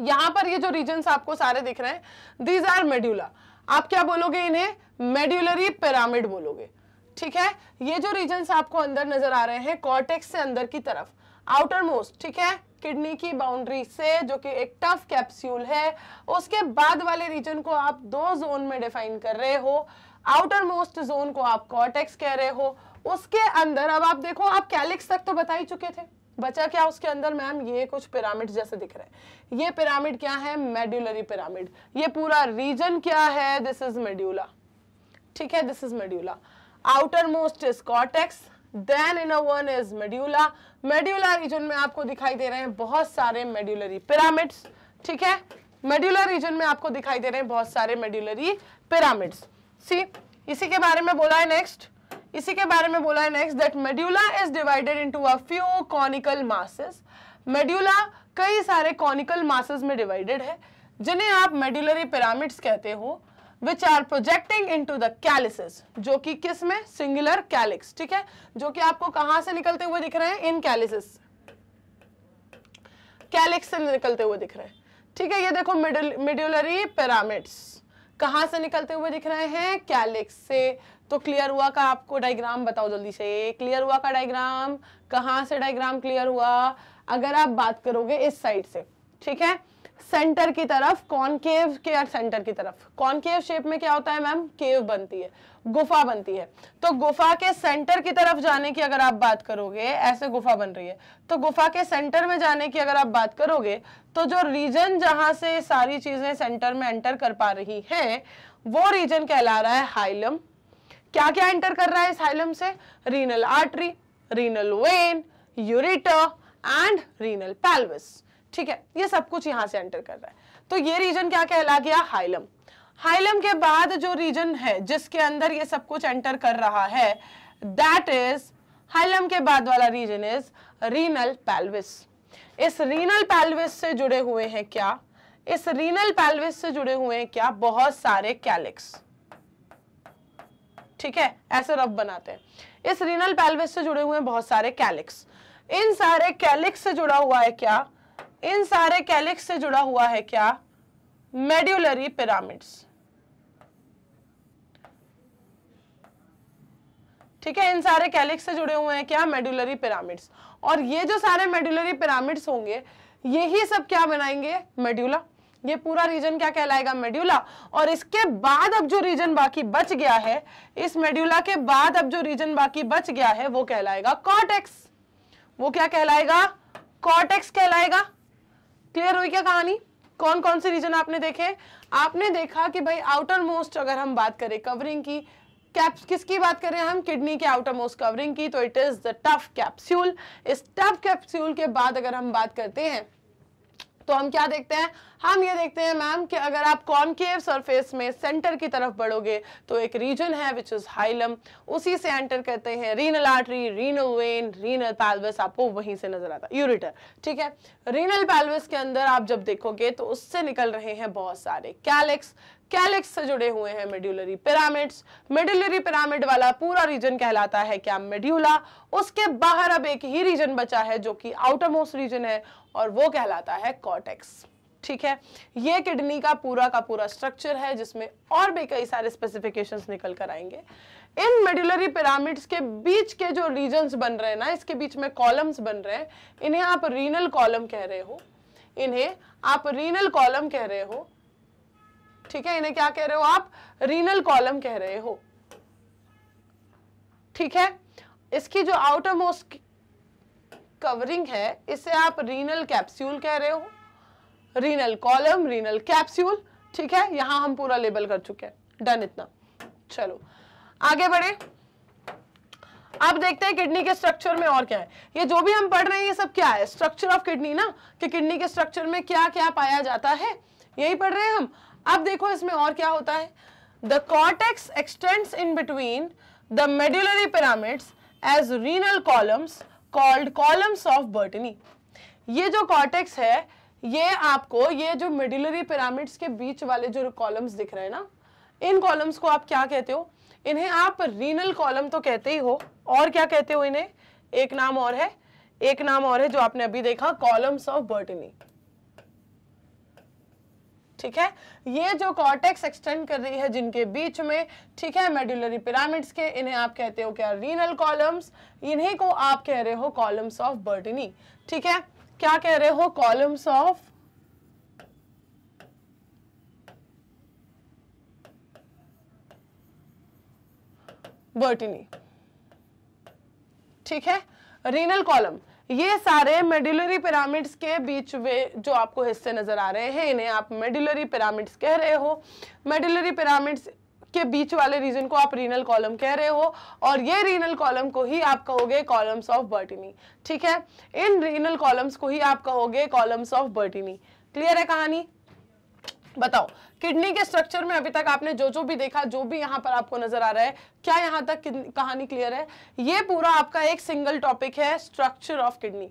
यहां पर ये जो रीजन आपको सारे दिख रहे हैं दीज आर मेड्यूला आप क्या बोलोगे इन्हें मेड्यूलरी पिरामिड बोलोगे ठीक है ये जो रीजन आपको अंदर नजर आ रहे हैं कॉर्टेक्स से अंदर की तरफ आउटर मोस्ट ठीक है किडनी की बाउंड्री से जो कि एक टफ कैप्सूल है उसके बाद वाले रीजन को आप दो जोन में डिफाइन कर रहे हो आउटर मोस्ट जोन को आप कॉर्टेक्स कह रहे हो उसके अंदर अब आप देखो आप कैलिक्स तक तो बता ही चुके थे बचा क्या उसके अंदर मैम ये कुछ पिरामिड जैसे दिख रहे हैं ये पिरामिड क्या है मेड्यूलरी पिरामिड ये पूरा रीजन क्या है दिस इज मेड्यूला ठीक है this is medulla outermost is cortex then inner one is medulla medulla region में आपको दिखाई दे रहे हैं बहुत सारे मेड्यूलरी pyramids ठीक है मेड्यूलर रीजन में आपको दिखाई दे रहे हैं बहुत सारे मेड्यूलरी pyramids सी इसी के बारे में बोला है नेक्स्ट इसी के बारे में बोला है next that medulla is divided into a few conical masses medulla कई सारे कॉनिकल मासेस में डिवाइडेड है जिन्हें आप मेड्यूलरी पिरामिड्स कहते हो which are projecting into the calyces जो कि किस में सिंगुलर कैलिक्स ठीक है जो कि आपको कहां से निकलते हुए दिख रहे हैं इन कैलिसिस कैलिक्स से निकलते हुए दिख रहे हैं ठीक है ये देखो मिड्यूलरी पैरामिड्स कहां से निकलते हुए दिख रहे हैं कैलिक्स से तो क्लियर हुआ का आपको डायग्राम बताओ जल्दी से क्लियर हुआ का डायग्राम कहां से डायग्राम क्लियर हुआ अगर आप बात करोगे इस साइड से ठीक है सेंटर की तरफ कॉनकेव के सेंटर की तरफ कॉनकेव शेप में क्या होता है मैम केव बनती है गुफा बनती है तो गुफा के सेंटर की तरफ जाने की अगर आप बात करोगे ऐसे गुफा बन रही है तो गुफा के सेंटर में जाने की अगर आप बात करोगे तो जो रीजन जहां से सारी चीजें सेंटर में एंटर कर पा रही हैं वो रीजन कहला रहा है हाइलम क्या क्या एंटर कर रहा है इस हाइलम से renal artery renal vein ureter and renal pelvis ठीक है ये सब कुछ यहां से एंटर कर रहा है तो ये रीजन क्या कहला गया हाइलम हाइलम के बाद जो रीजन है जिसके अंदर ये सब कुछ एंटर कर रहा है दैट इज हाइलम के बाद वाला रीजन इज रीनल पैल्विस इस रीनल पैल्विस से जुड़े हुए हैं क्या इस रीनल पैल्विस से जुड़े हुए हैं क्या बहुत सारे कैलिक्स ठीक है ऐसे रब बनाते हैं इस रीनल पैल्विस से जुड़े हुए हैं बहुत सारे कैलिक्स इन सारे कैलिक्स से जुड़ा हुआ है क्या इन सारे कैलिक्स से जुड़ा हुआ है क्या मेड्यूलरी पिरामिड्स ठीक है इन सारे कैलिक्स से जुड़े हुए हैं क्या मेड्यूलरी पिरामिड्स और ये जो सारे मेड्यूलरी पिरामिड्स होंगे ही सब क्या बनाएंगे मेड्यूला ये पूरा रीजन क्या कहलाएगा मेड्यूला और इसके बाद अब जो रीजन बाकी बच गया है इस मेड्यूला के बाद अब जो रीजन बाकी बच गया है वो कहलाएगा कॉटेक्स वो क्या कहलाएगा कॉटेक्स कहलाएगा क्लियर हुई क्या कहानी कौन कौन से रीजन आपने देखे आपने देखा कि भाई आउटर मोस्ट अगर हम बात करें कवरिंग की कैप्स किसकी बात करें हम किडनी के आउटर मोस्ट कवरिंग की तो it is the tough capsule इस टफ कैप्स्यूल के बाद अगर हम बात करते हैं तो हम क्या देखते हैं हम ये देखते हैं मैम कि अगर आप कॉनकेव सरफेस में सेंटर की तरफ बढ़ोगे तो एक रीजन है विच इज हाइलम उसी से एंटर करते हैं renal artery renal vein renal pelvis आपको वहीं से नजर आता है यूरिटर ठीक है रीनल पैल्वस के अंदर आप जब देखोगे तो उससे निकल रहे हैं बहुत सारे कैलेक्स कैलिक्स से जुड़े हुए हैं मेड्यूलरी पिरामिड्स मेड्यूलरी पिरामिड वाला पूरा रीजन कहलाता है क्या मेड्यूला उसके बाहर अब एक ही रीजन बचा है जो कि आउटर मोस्ट रीजन है और वो कहलाता है कॉटेक्स ठीक है ये किडनी का पूरा का पूरा स्ट्रक्चर है जिसमें और भी कई सारे स्पेसिफिकेशंस निकल कर आएंगे इन मेडुलरी पिरामिड्स के बीच के जो रीजन्स बन रहे हैं ना इसके बीच में कॉलम्स बन रहे हैं इन्हें आप रीनल कॉलम कह रहे हो इन्हें आप रीनल कॉलम कह रहे हो ठीक है इन्हें क्या कह रहे हो आप रीनल कॉलम कह रहे हो ठीक है इसकी जो आउटर मोस्ट कवरिंग है इसे आप रीनल कैप्स्यूल कह रहे हो रीनल कॉलम रीनल कैप्स्यूल ठीक है यहां हम पूरा लेबल कर चुके हैं डन इतना चलो आगे बढ़े अब देखते हैं किडनी के स्ट्रक्चर में और क्या है ये जो भी हम पढ़ रहे हैं ये सब क्या है स्ट्रक्चर ऑफ किडनी ना कि किडनी के स्ट्रक्चर में क्या क्या पाया जाता है यही पढ़ रहे हैं हम अब देखो इसमें और क्या होता है the cortex extends in between the medullary pyramids as renal columns called columns of Bertini ये जो कॉटेक्स है ये आपको ये जो मेड्यूलरी पिरामिड्स के बीच वाले जो कॉलम्स दिख रहे हैं ना इन कॉलम्स को आप क्या कहते हो इन्हें आप रीनल कॉलम तो कहते ही हो और क्या कहते हो इन्हें एक नाम और है एक नाम और है जो आपने अभी देखा कॉलम्स ऑफ बर्टनी ठीक है ये जो कॉर्टेक्स एक्सटेंड कर रही है जिनके बीच में ठीक है मेडुलरी पिरामिड्स के इन्हें आप कहते हो क्या रीनल कॉलम्स इन्हीं को आप कह रहे हो कॉलम्स ऑफ बर्टनी ठीक है क्या कह रहे हो कॉलम्स ऑफ बर्टनी ठीक है रीनल कॉलम ये सारे मेडुलरी पिरामिड्स के बीच वे जो आपको हिस्से नज़र आ रहे हैं इन्हें आप मेडुलरी पिरामिड्स कह रहे हो मेडुलरी पिरामिड्स के बीच वाले रीजन को आप रीनल कॉलम कह रहे हो और ये रीनल कॉलम को ही आप कहोगे कॉलम्स ऑफ बर्टिनी ठीक है इन रीनल कॉलम्स को ही आप कहोगे कॉलम्स ऑफ बर्टिनी क्लियर है कहानी बताओ किडनी के स्ट्रक्चर में अभी तक आपने जो जो भी देखा जो भी यहाँ पर आपको नजर आ रहा है क्या यहाँ तक कहानी क्लियर है ये पूरा आपका एक सिंगल टॉपिक है स्ट्रक्चर ऑफ किडनी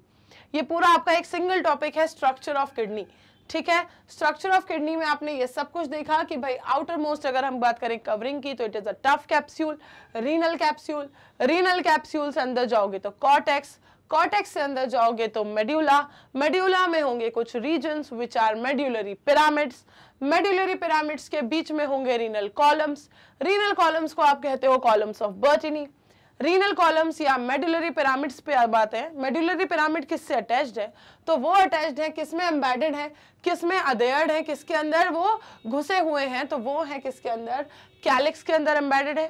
ये पूरा आपका एक सिंगल टॉपिक है स्ट्रक्चर ऑफ किडनी ठीक है स्ट्रक्चर ऑफ किडनी में आपने ये सब कुछ देखा कि भाई आउटर मोस्ट अगर हम बात करें कवरिंग की तो it is a tough capsule renal capsule renal capsule से अंदर जाओगे तो कॉटेक्स कॉटेक्स से अंदर जाओगे तो मेड्यूला मेड्यूला में होंगे कुछ regions which are medullary pyramids medullary pyramids के बीच में होंगे रीनल कॉलम्स रीनल कॉलम्स को आप कहते हो columns of Bertini renal columns या मेडुलरी पिरामिड्स पे बात है मेडुलरी पिरामिड किससे अटैच्ड है तो वो अटैच्ड है किसमें एम्बेडेड है किसमें अदेयर्ड है किसके अंदर वो घुसे हुए हैं तो वो है किसके अंदर कैलिक्स के अंदर एम्बेडेड है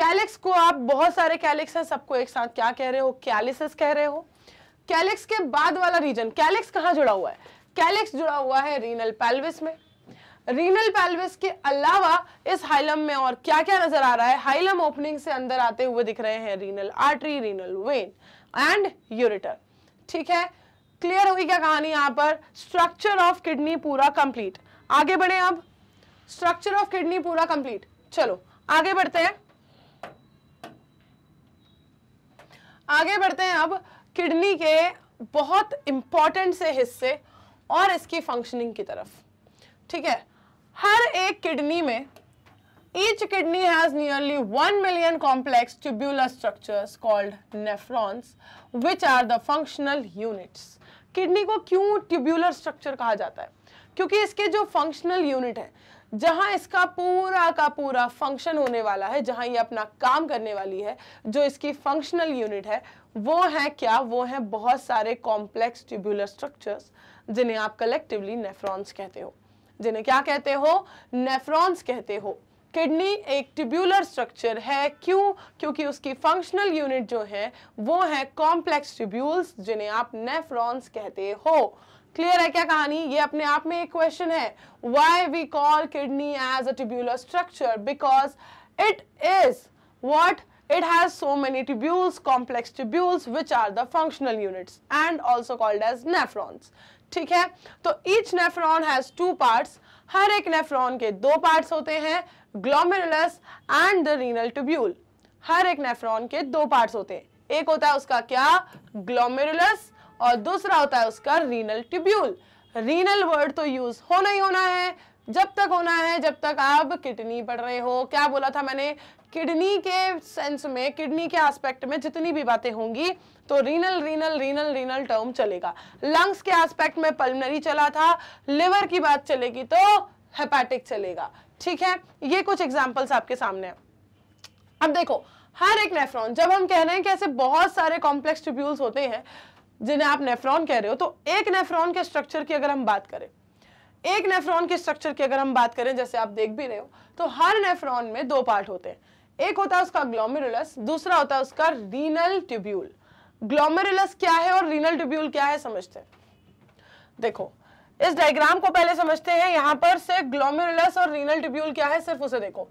कैलिक्स को आप बहुत सारे कैलिक्स हैं सबको एक साथ क्या कह रहे हो कैलिसिस कह रहे हो कैलिक्स के बाद वाला रीजन कैलिक्स कहाँ जुड़ा हुआ है कैलिक्स जुड़ा हुआ है रीनल पैलविस में रीनल पेल्विस के अलावा इस हाइलम में और क्या क्या नजर आ रहा है हाइलम ओपनिंग से अंदर आते हुए दिख रहे हैं renal artery renal vein and ureter ठीक है क्लियर हुई क्या कहानी यहां पर स्ट्रक्चर ऑफ किडनी पूरा कंप्लीट आगे बढ़े अब स्ट्रक्चर ऑफ किडनी पूरा कंप्लीट चलो आगे बढ़ते हैं आगे बढ़ते हैं अब किडनी के बहुत इंपॉर्टेंट से हिस्से और इसकी फंक्शनिंग की तरफ ठीक है हर एक किडनी में each kidney has nearly one million complex tubular structures called nephrons which are the functional units kidney को क्यों ट्यूब्यूलर स्ट्रक्चर कहा जाता है क्योंकि इसके जो फंक्शनल यूनिट है जहां इसका पूरा का पूरा फंक्शन होने वाला है जहां ये अपना काम करने वाली है जो इसकी फंक्शनल यूनिट है वो है क्या वो है बहुत सारे कॉम्प्लेक्स ट्यूब्यूलर स्ट्रक्चर्स जिन्हें आप कलेक्टिवली नेफ्रॉन्स कहते हो जिन्हें क्या कहते हो नेफ्रॉन्स कहते हो किडनी एक ट्यूब्यूलर स्ट्रक्चर है क्यों क्योंकि उसकी फंक्शनल यूनिट जो है वो है कॉम्प्लेक्स ट्यूब्यूल्स जिन्हें आप नेफ्रॉन्स कहते हो क्लियर है क्या कहानी ये अपने आप में एक क्वेश्चन है why we call kidney as a tubular structure because it is what it has so many tubules complex tubules which are the functional units and also called as nephrons ठीक है तो each nephron has two parts हर एक नेफ्रॉन के दो पार्ट्स होते हैं glomerulus and the renal tubule हर एक नेफ्रॉन के दो पार्ट्स होते हैं एक होता है उसका क्या ग्लोमेरुलस और दूसरा होता है उसका रीनल ट्यूब्यूल रीनल वर्ड तो यूज होना ही होना है जब तक होना है जब तक आप किडनी पढ़ रहे हो क्या बोला था मैंने किडनी के सेंस में किडनी के एस्पेक्ट में जितनी भी बातें होंगी तो renal renal renal renal term चलेगा लंग्स के एस्पेक्ट में पल्मनरी चला था लिवर की बात चलेगी तो हेपेटिक चलेगा ठीक है ये कुछ एग्जाम्पल्स आपके सामने हैं अब देखो हर एक नेफ्रॉन जब हम कह रहे हैं कि ऐसे बहुत सारे कॉम्प्लेक्स ट्यूब्यूल्स होते हैं जिन्हें आप नेफ्रॉन कह रहे हो तो एक नेफ्रॉन के स्ट्रक्चर की अगर हम बात करें एक नेफ्रॉन के स्ट्रक्चर की अगर हम बात करें जैसे आप देख भी रहे हो तो हर नेफ्रॉन में दो पार्ट होते हैं एक होता है उसका ग्लोमेरुलस दूसरा होता है उसका रीनल ट्यूब्यूल ग्लोमेरुलस क्या है और रीनल ट्यूब्यूल क्या है समझते हैं देखो इस डायग्राम को पहले समझते हैं यहां पर से ग्लोमेरुलस और रीनल ट्यूब्यूल क्या है सिर्फ उसे देखो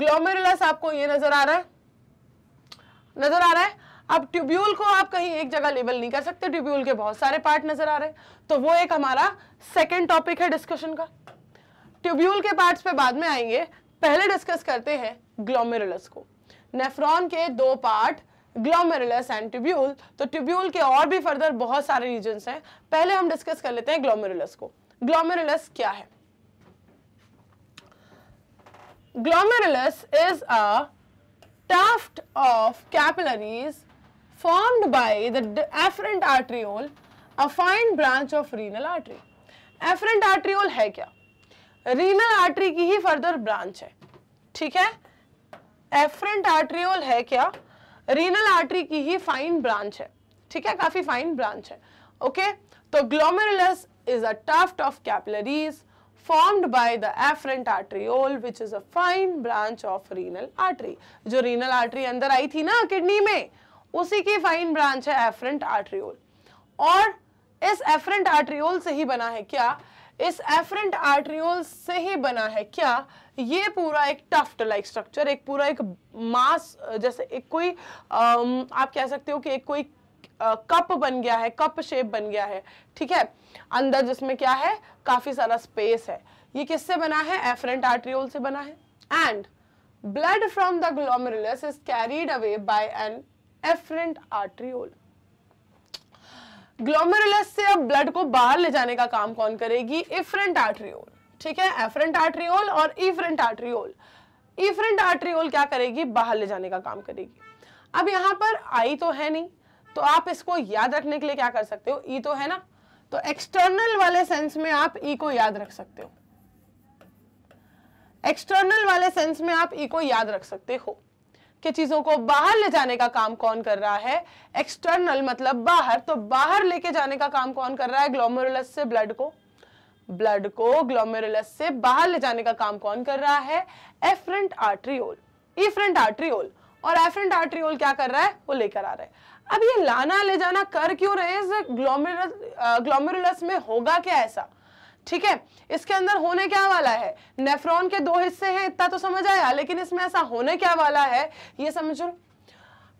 ग्लोमेरुलस आपको ये नजर आ रहा है नजर आ रहा है अब ट्यूब्यूल को आप कहीं एक जगह लेबल नहीं कर सकते ट्यूब्यूल के बहुत सारे पार्ट नजर आ रहे हैं तो वो एक हमारा सेकेंड टॉपिक है डिस्कशन का ट्यूब्यूल के पार्ट्स पे बाद में आएंगे पहले डिस्कस करते हैं ग्लोमेरुलस को नेफ्रॉन के दो पार्ट ग्लोमेरुलस एंड ट्यूब्यूल तो ट्यूब्यूल के और भी फर्दर बहुत सारे रीजन है पहले हम डिस्कस कर लेते हैं ग्लोमेरुलस को ग्लोमेरुलस क्या है glomerulus is a tuft of capillaries formed by the afferent arteriole a fine branch of renal artery afferent arteriole है क्या रीनल आर्ट्री की ही फर्दर ब्रांच है ठीक है एफरेंट आर्ट्रियोल है क्या रीनल आर्टरी की ही फाइन ब्रांच है ठीक है काफी फाइन ब्रांच है ओके तो glomerulus is a tuft of capillaries formed by the afferent arteriole which is a fine branch of renal artery जो रीनल आर्टरी अंदर आई थी ना किडनी में उसी की फाइन ब्रांच है एफरेंट आर्ट्रियोल और इस एफरेंट आर्ट्रियोल से ही बना है क्या इस एफरेंट आर्ट्रियोल से ही बना है क्या ये पूरा एक टफ्ट लाइक स्ट्रक्चर एक पूरा एक मास जैसे एक कोई आप कह सकते हो कि एक कोई कप बन गया है कप शेप बन गया है ठीक है अंदर जिसमें क्या है काफी सारा स्पेस है ये किससे बना है एफरेंट आर्ट्रियोल से बना है and blood from the glomerulus is carried away by an efferent arteriole glomerulus से अब ब्लड को बाहर ले जाने का काम कौन करेगी एफरेंट आर्ट्रियोल ठीक है एफरेंट आर्ट्रियोल और ईफ्रेंट आर्ट्रियोल ईफ्रेंट आर्ट्रियोल क्या करेगी बाहर ले जाने का काम करेगी अब यहां पर आई तो है नहीं तो आप इसको याद रखने के लिए क्या कर सकते हो ई e तो है ना तो एक्सटर्नल वाले सेंस में आप ई e को याद रख सकते हो एक्सटर्नल वाले सेंस में आप ई e को याद रख सकते हो कि चीजों को बाहर ले जाने का काम कौन कर रहा है एक्सटर्नल मतलब बाहर तो बाहर लेके जाने का काम कौन कर रहा है ग्लोमरुलस से ब्लड को ब्लड को ग्लोमेरुलस से बाहर ले जाने का काम कौन कर रहा है एफरेंट आर्ट्रियोल इफ्रंट आर्ट्रियोल और एफरेंट आर्ट्रियोल क्या कर रहा है वो लेकर आ रहा है अब ये लाना ले जाना कर क्यों रहे इस ग्लोमेरुलस में होगा क्या ऐसा ठीक है इसके अंदर होने क्या वाला है नेफ्रॉन के दो हिस्से हैं इतना तो समझ आया लेकिन इसमें ऐसा होने क्या वाला है ये समझो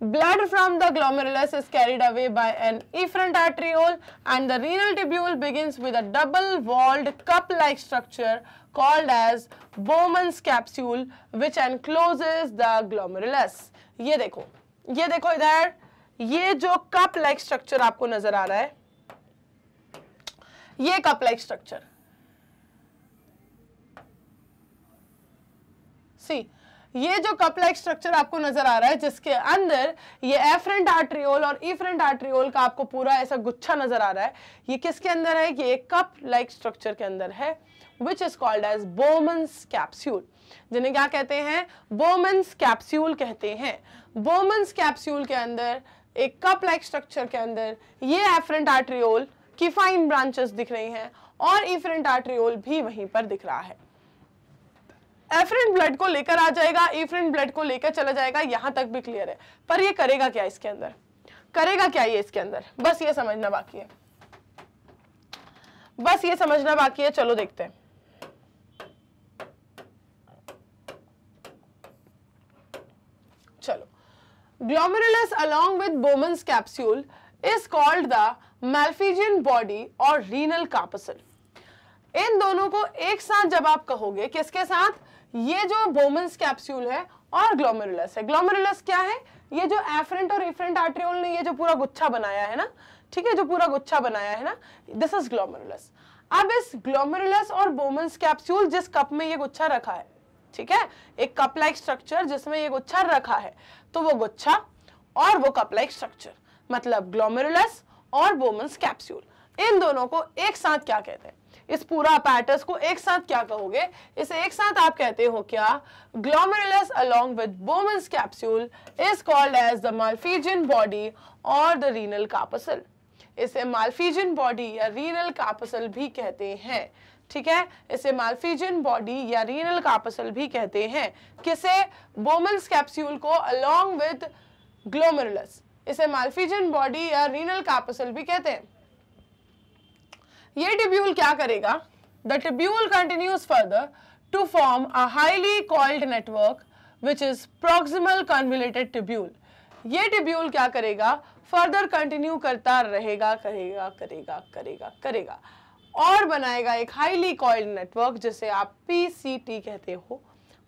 Blood from the glomerulus is carried away by an efferent arteriole and the renal tubule begins with a double-walled cup-like structure called as Bowman's capsule which encloses the glomerulus. ye dekho ye dekho idhar ye jo cup like structure aapko nazar aa raha hai ye cup like structure see ये जो कप लाइक स्ट्रक्चर आपको नजर आ रहा है जिसके अंदर ये एफ्रेंट आर्ट्रियोल और ईफ्रेंट आर्ट्रियोल का आपको पूरा ऐसा गुच्छा नजर आ रहा है ये किसके अंदर है ये कप लाइक स्ट्रक्चर के अंदर है which is called as Bowman's capsule जिन्हें क्या कहते हैं बोमन्स कैप्स्यूल कहते हैं बोमन्स कैप्स्यूल के अंदर एक कप लाइक स्ट्रक्चर के अंदर ये एफ्रेंट आर्ट्रियोल की फाइन ब्रांचेस दिख रही हैं और इफ्रेंट आर्ट्रियोल भी वहीं पर दिख रहा है एफरेंट ब्लड को लेकर आ जाएगा एफरेंट ब्लड को लेकर चला जाएगा यहां तक भी क्लियर है पर ये करेगा क्या इसके अंदर करेगा क्या ये इसके अंदर बस ये समझना बाकी है बस ये समझना बाकी है चलो देखते हैं चलो glomerulus along with Bowman's capsule is called the Malpighian body और रीनल कापसल इन दोनों को एक साथ जब आप कहोगे किसके साथ ये जो बोमन्स कैप्सूल है और ग्लोमेरुलस है ग्लोमेरुलस क्या है ये जो एफरेंट और इफरेंट आर्ट्रियोल ने ये जो पूरा गुच्छा बनाया है ना ठीक है जो पूरा गुच्छा बनाया है ना दिस इज ग्लोमेरुलस अब इस ग्लोमेरुलस और बोमन्स कैप्सूल जिस कप में ये गुच्छा रखा है ठीक है एक कप लाइक स्ट्रक्चर जिसमें ये गुच्छा रखा है तो वो गुच्छा और वो कप लाइक स्ट्रक्चर मतलब ग्लोमेरुलस और बोमन्स कैप्सूल इन दोनों को एक साथ क्या कहते हैं इस पूरा पैटर्स को एक साथ क्या कहोगे इसे एक साथ आप कहते हो क्या glomerulus along with Bowman's capsule is called as the Malphigian body और द रीनल corpuscle. इसे मालफीजियन बॉडी या रीनल कार्पसल भी कहते हैं ठीक है इसे मालफीजियन बॉडी या रीनल कार्पसल भी कहते हैं किसे बोमेंस कैप्सूल को अलोंग विद ग्लोमेरुलस इसे मालफीजियन बॉडी या रीनल कार्पसल भी कहते हैं ये टिब्यूल क्या करेगा the tubule continues further to form a highly coiled network which is proximal convoluted tubule ये टिब्यूल क्या करेगा फर्दर कंटिन्यू करता रहेगा करेगा करेगा करेगा करेगा और बनाएगा एक हाईली कॉइल्ड नेटवर्क जिसे आप पी कहते हो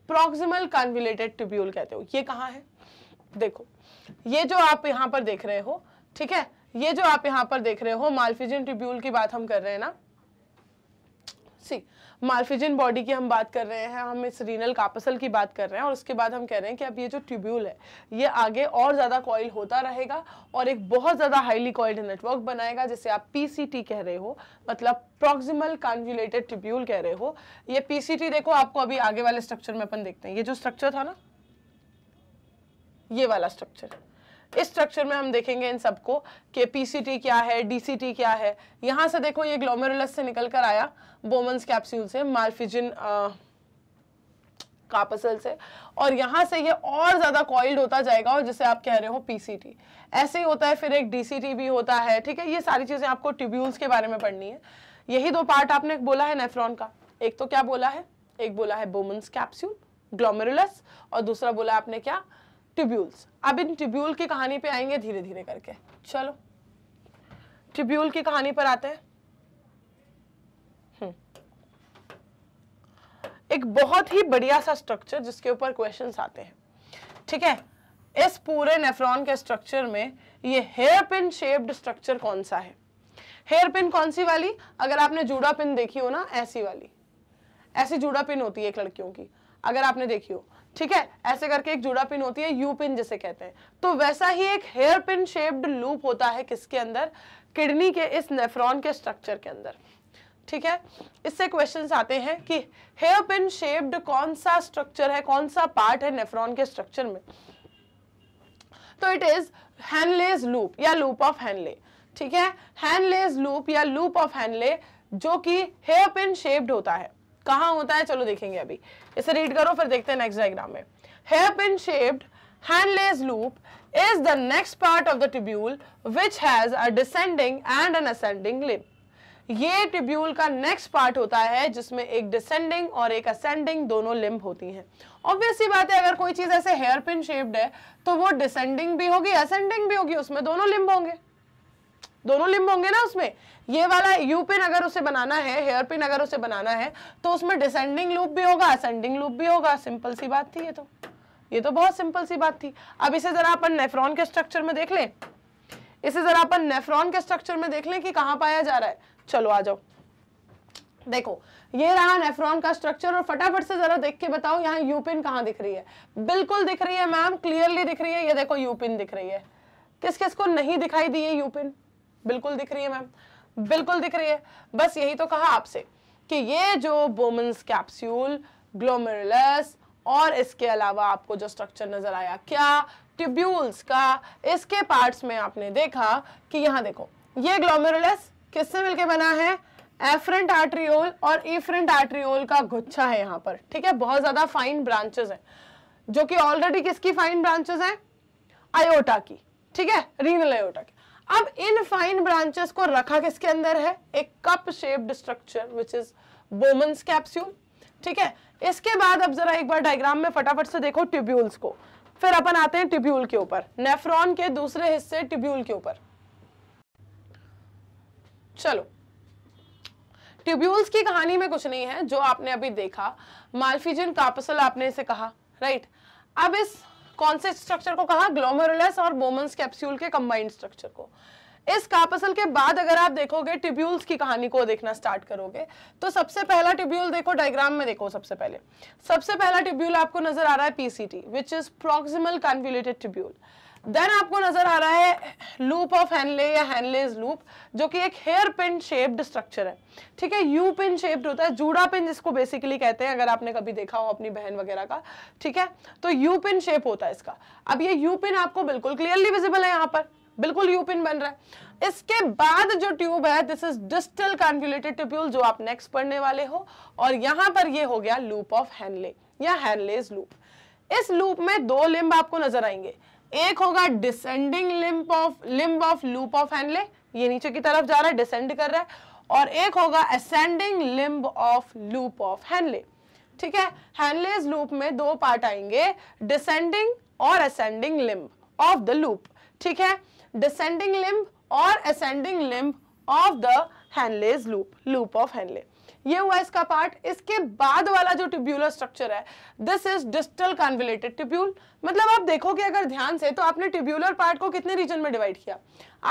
प्रोक्सिमल कन्विलेटेड टिब्यूल कहते हो ये कहाँ है देखो ये जो आप यहाँ पर देख रहे हो ठीक है ये जो आप यहाँ पर देख रहे हो मालफिजियन ट्रिब्यूल की बात हम कर रहे हैं ना सी मालफिजियन बॉडी की हम बात कर रहे हैं हम इस रीनल कापसल की बात कर रहे हैं और उसके बाद हम कह रहे हैं कि अब ये जो ट्यूब्यूल है ये आगे और ज़्यादा कॉइल होता रहेगा और एक बहुत ज़्यादा हाईली कॉइल्ड नेटवर्क बनाएगा जिसे आप पीसीटी कह रहे हो मतलब प्रॉक्सिमल कॉन्व्यूलेटेड ट्यूब्यूल कह रहे हो ये पीसीटी देखो आपको अभी आगे वाले स्ट्रक्चर में अपन देखते हैं ये जो स्ट्रक्चर था ना ये वाला स्ट्रक्चर इस स्ट्रक्चर में हम देखेंगे इन सबको कि पीसीटी क्या है डीसीटी क्या है यहाँ से देखो ये ग्लोमेरुलस से निकल कर आया बोमन्स कैप्सूल से मार्फिजिन कापसल से और यहाँ से ये और ज़्यादा कॉइल्ड होता जाएगा और जिसे आप कह रहे हो पीसीटी ऐसे ही होता है फिर एक डीसीटी भी होता है ठीक है ये सारी चीज़ें आपको ट्यूब्यूल्स के बारे में पढ़नी है यही दो पार्ट आपने बोला है नेफ्रॉन का एक तो क्या बोला है एक बोला है बोमन्स कैप्सूल ग्लोमेरुलस और दूसरा बोला आपने क्या ट्यूब्यूल्स अब इन ट्यूब्यूल की कहानी पे आएंगे धीरे धीरे करके चलो ट्यूब्यूल की कहानी पर आते हैं हम्म। एक बहुत ही बढ़िया सा स्ट्रक्चर जिसके ऊपर क्वेश्चंस आते हैं ठीक है इस पूरे नेफ्रॉन के स्ट्रक्चर में ये हेयर पिन शेप्ड स्ट्रक्चर कौन सा है हेयर पिन कौन सी वाली अगर आपने जूड़ा पिन देखी हो ना ऐसी वाली ऐसी जूड़ा पिन होती है एक लड़कियों की अगर आपने देखी हो ठीक है ऐसे करके एक जुड़ा पिन होती है यू पिन जिसे कहते हैं तो वैसा ही एक हेयर पिन शेप्ड लूप होता है किसके अंदर किडनी के इस नेफ्रॉन के स्ट्रक्चर के अंदर ठीक है इससे क्वेश्चंस आते हैं कि हेयर पिन शेप्ड कौन सा स्ट्रक्चर है कौन सा पार्ट है नेफ्रॉन के स्ट्रक्चर में तो इट इज हैंडलेज लूप या लूप ऑफ हैंडले ठीक है हैंडलेज लूप या लूप ऑफ हैंडले जो कि हेयर पिन शेप्ड होता है कहाँ होता है चलो देखेंगे अभी इसे रीड करो फिर देखते हैं नेक्स्ट डायग्राम में hairpin shaped Henle's loop is the next part of the tubule which has a descending and an ascending limb ये ट्यूब्यूल का नेक्स्ट पार्ट होता है जिसमें एक डिसेंडिंग और एक असेंडिंग दोनों लिम्ब होती हैं ऑब्वियसली बात है अगर कोई चीज़ ऐसे हेयर पिन शेप्ड है तो वो डिसेंडिंग भी होगी असेंडिंग भी होगी उसमें दोनों लिम्ब होंगे दोनों लिंब होंगे ना उसमें ये वाला यू पिन अगर उसे बनाना है हेयर पिन अगर उसे बनाना है तो उसमें डिसेंडिंग लूप भी होगा असेंडिंग लूप भी होगा सिंपल सी बात थी ये तो ये तो बहुत सिंपल सी बात थी अब इसे जरा अपन नेफ्रॉन के स्ट्रक्चर में देख लें इसे जरा अपन नेफ्रॉन के स्ट्रक्चर में देख लें कि कहां पाया जा रहा है चलो आ जाओ देखो ये रहा नेफ्रॉन का स्ट्रक्चर और फटाफट से जरा देख के बताओ यहाँ यूपिन कहाँ दिख रही है बिल्कुल दिख रही है मैम क्लियरली दिख रही है ये देखो यूपिन दिख रही है किस किस को नहीं दिखाई दी है यूपिन बिल्कुल दिख रही है मैम बिल्कुल दिख रही है बस यही तो कहा आपसे कि ये जो बोमन्स कैप्सूल ग्लोमेरुलस और इसके अलावा आपको जो स्ट्रक्चर नज़र आया क्या ट्यूब्यूल्स का इसके पार्ट्स में आपने देखा कि यहां देखो ये ग्लोमेरुलस किससे मिलके बना है एफरेंट आर्ट्रियोल और इफ्रेंट आर्ट्रियोल का गुच्छा है यहां पर ठीक है बहुत ज़्यादा फाइन ब्रांचेस हैं जो कि ऑलरेडी किसकी फाइन ब्रांचेस हैं आयोटा की ठीक है रीनल आयोटा की अब इन फाइन ब्रांचेस को रखा किसके अंदर है एक cup shaped structure which is Bowman's capsule ठीक है इसके बाद अब जरा एक बार डायग्राम में फटाफट से देखो ट्यूब्यूल्स को फिर अपन आते हैं ट्यूब्यूल के ऊपर नेफ्रॉन के दूसरे हिस्से ट्यूब्यूल के ऊपर चलो ट्यूब्यूल्स की कहानी में कुछ नहीं है जो आपने अभी देखा मालफीजियन कापसल आपने इसे कहा राइट अब इस कौन से स्ट्रक्चर को कहा ग्लोमेरुलस और बोमन्स कैप्सूल के कंबाइंड स्ट्रक्चर को इस कापसल के बाद अगर आप देखोगे टिब्यूल्स की कहानी को देखना स्टार्ट करोगे तो सबसे पहला टिब्यूल देखो डायग्राम में देखो सबसे पहले सबसे पहला टिब्यूल आपको नजर आ रहा है PCT which is proximal convoluted tubule then आपको नजर आ रहा है लूप ऑफ हैनले या हैनलेज लूप जो कि एक हेयर पिन शेप्ड स्ट्रक्चर है ठीक है यू पिन शेप्ड होता है जूड़ा पिन जिसको बेसिकली कहते हैं अगर आपने कभी देखा हो अपनी बहन वगैरह का ठीक है तो यू पिन शेप होता है इसका अब ये यू पिन आपको बिल्कुल क्लियरली विजिबल है यहाँ पर बिल्कुल यू पिन बन रहा है इसके बाद जो ट्यूब है this is distal convoluted tubule जो आप नेक्स्ट पढ़ने वाले हो और यहाँ पर ये हो गया लूप ऑफ हैनले या हैनलेज लूप इस लूप में दो लिंब आपको नजर आएंगे एक होगा descending limb of limb of loop of Henle ये नीचे की तरफ जा रहा है डिसेंड कर रहा है और एक होगा ascending limb of loop of Henle ठीक है हैंडलेज लूप में दो पार्ट आएंगे डिसेंडिंग और ascending limb of the loop ठीक है डिसेंडिंग लिम्ब और ascending limb of the Henle's loop loop of Henle ये हुआ इसका पार्ट इसके बाद वाला जो ट्यूब्यूलर स्ट्रक्चर है this is distal convoluted tubule मतलब आप देखोगे अगर ध्यान से तो आपने ट्यूब्यूलर पार्ट को कितने रीजन में डिवाइड किया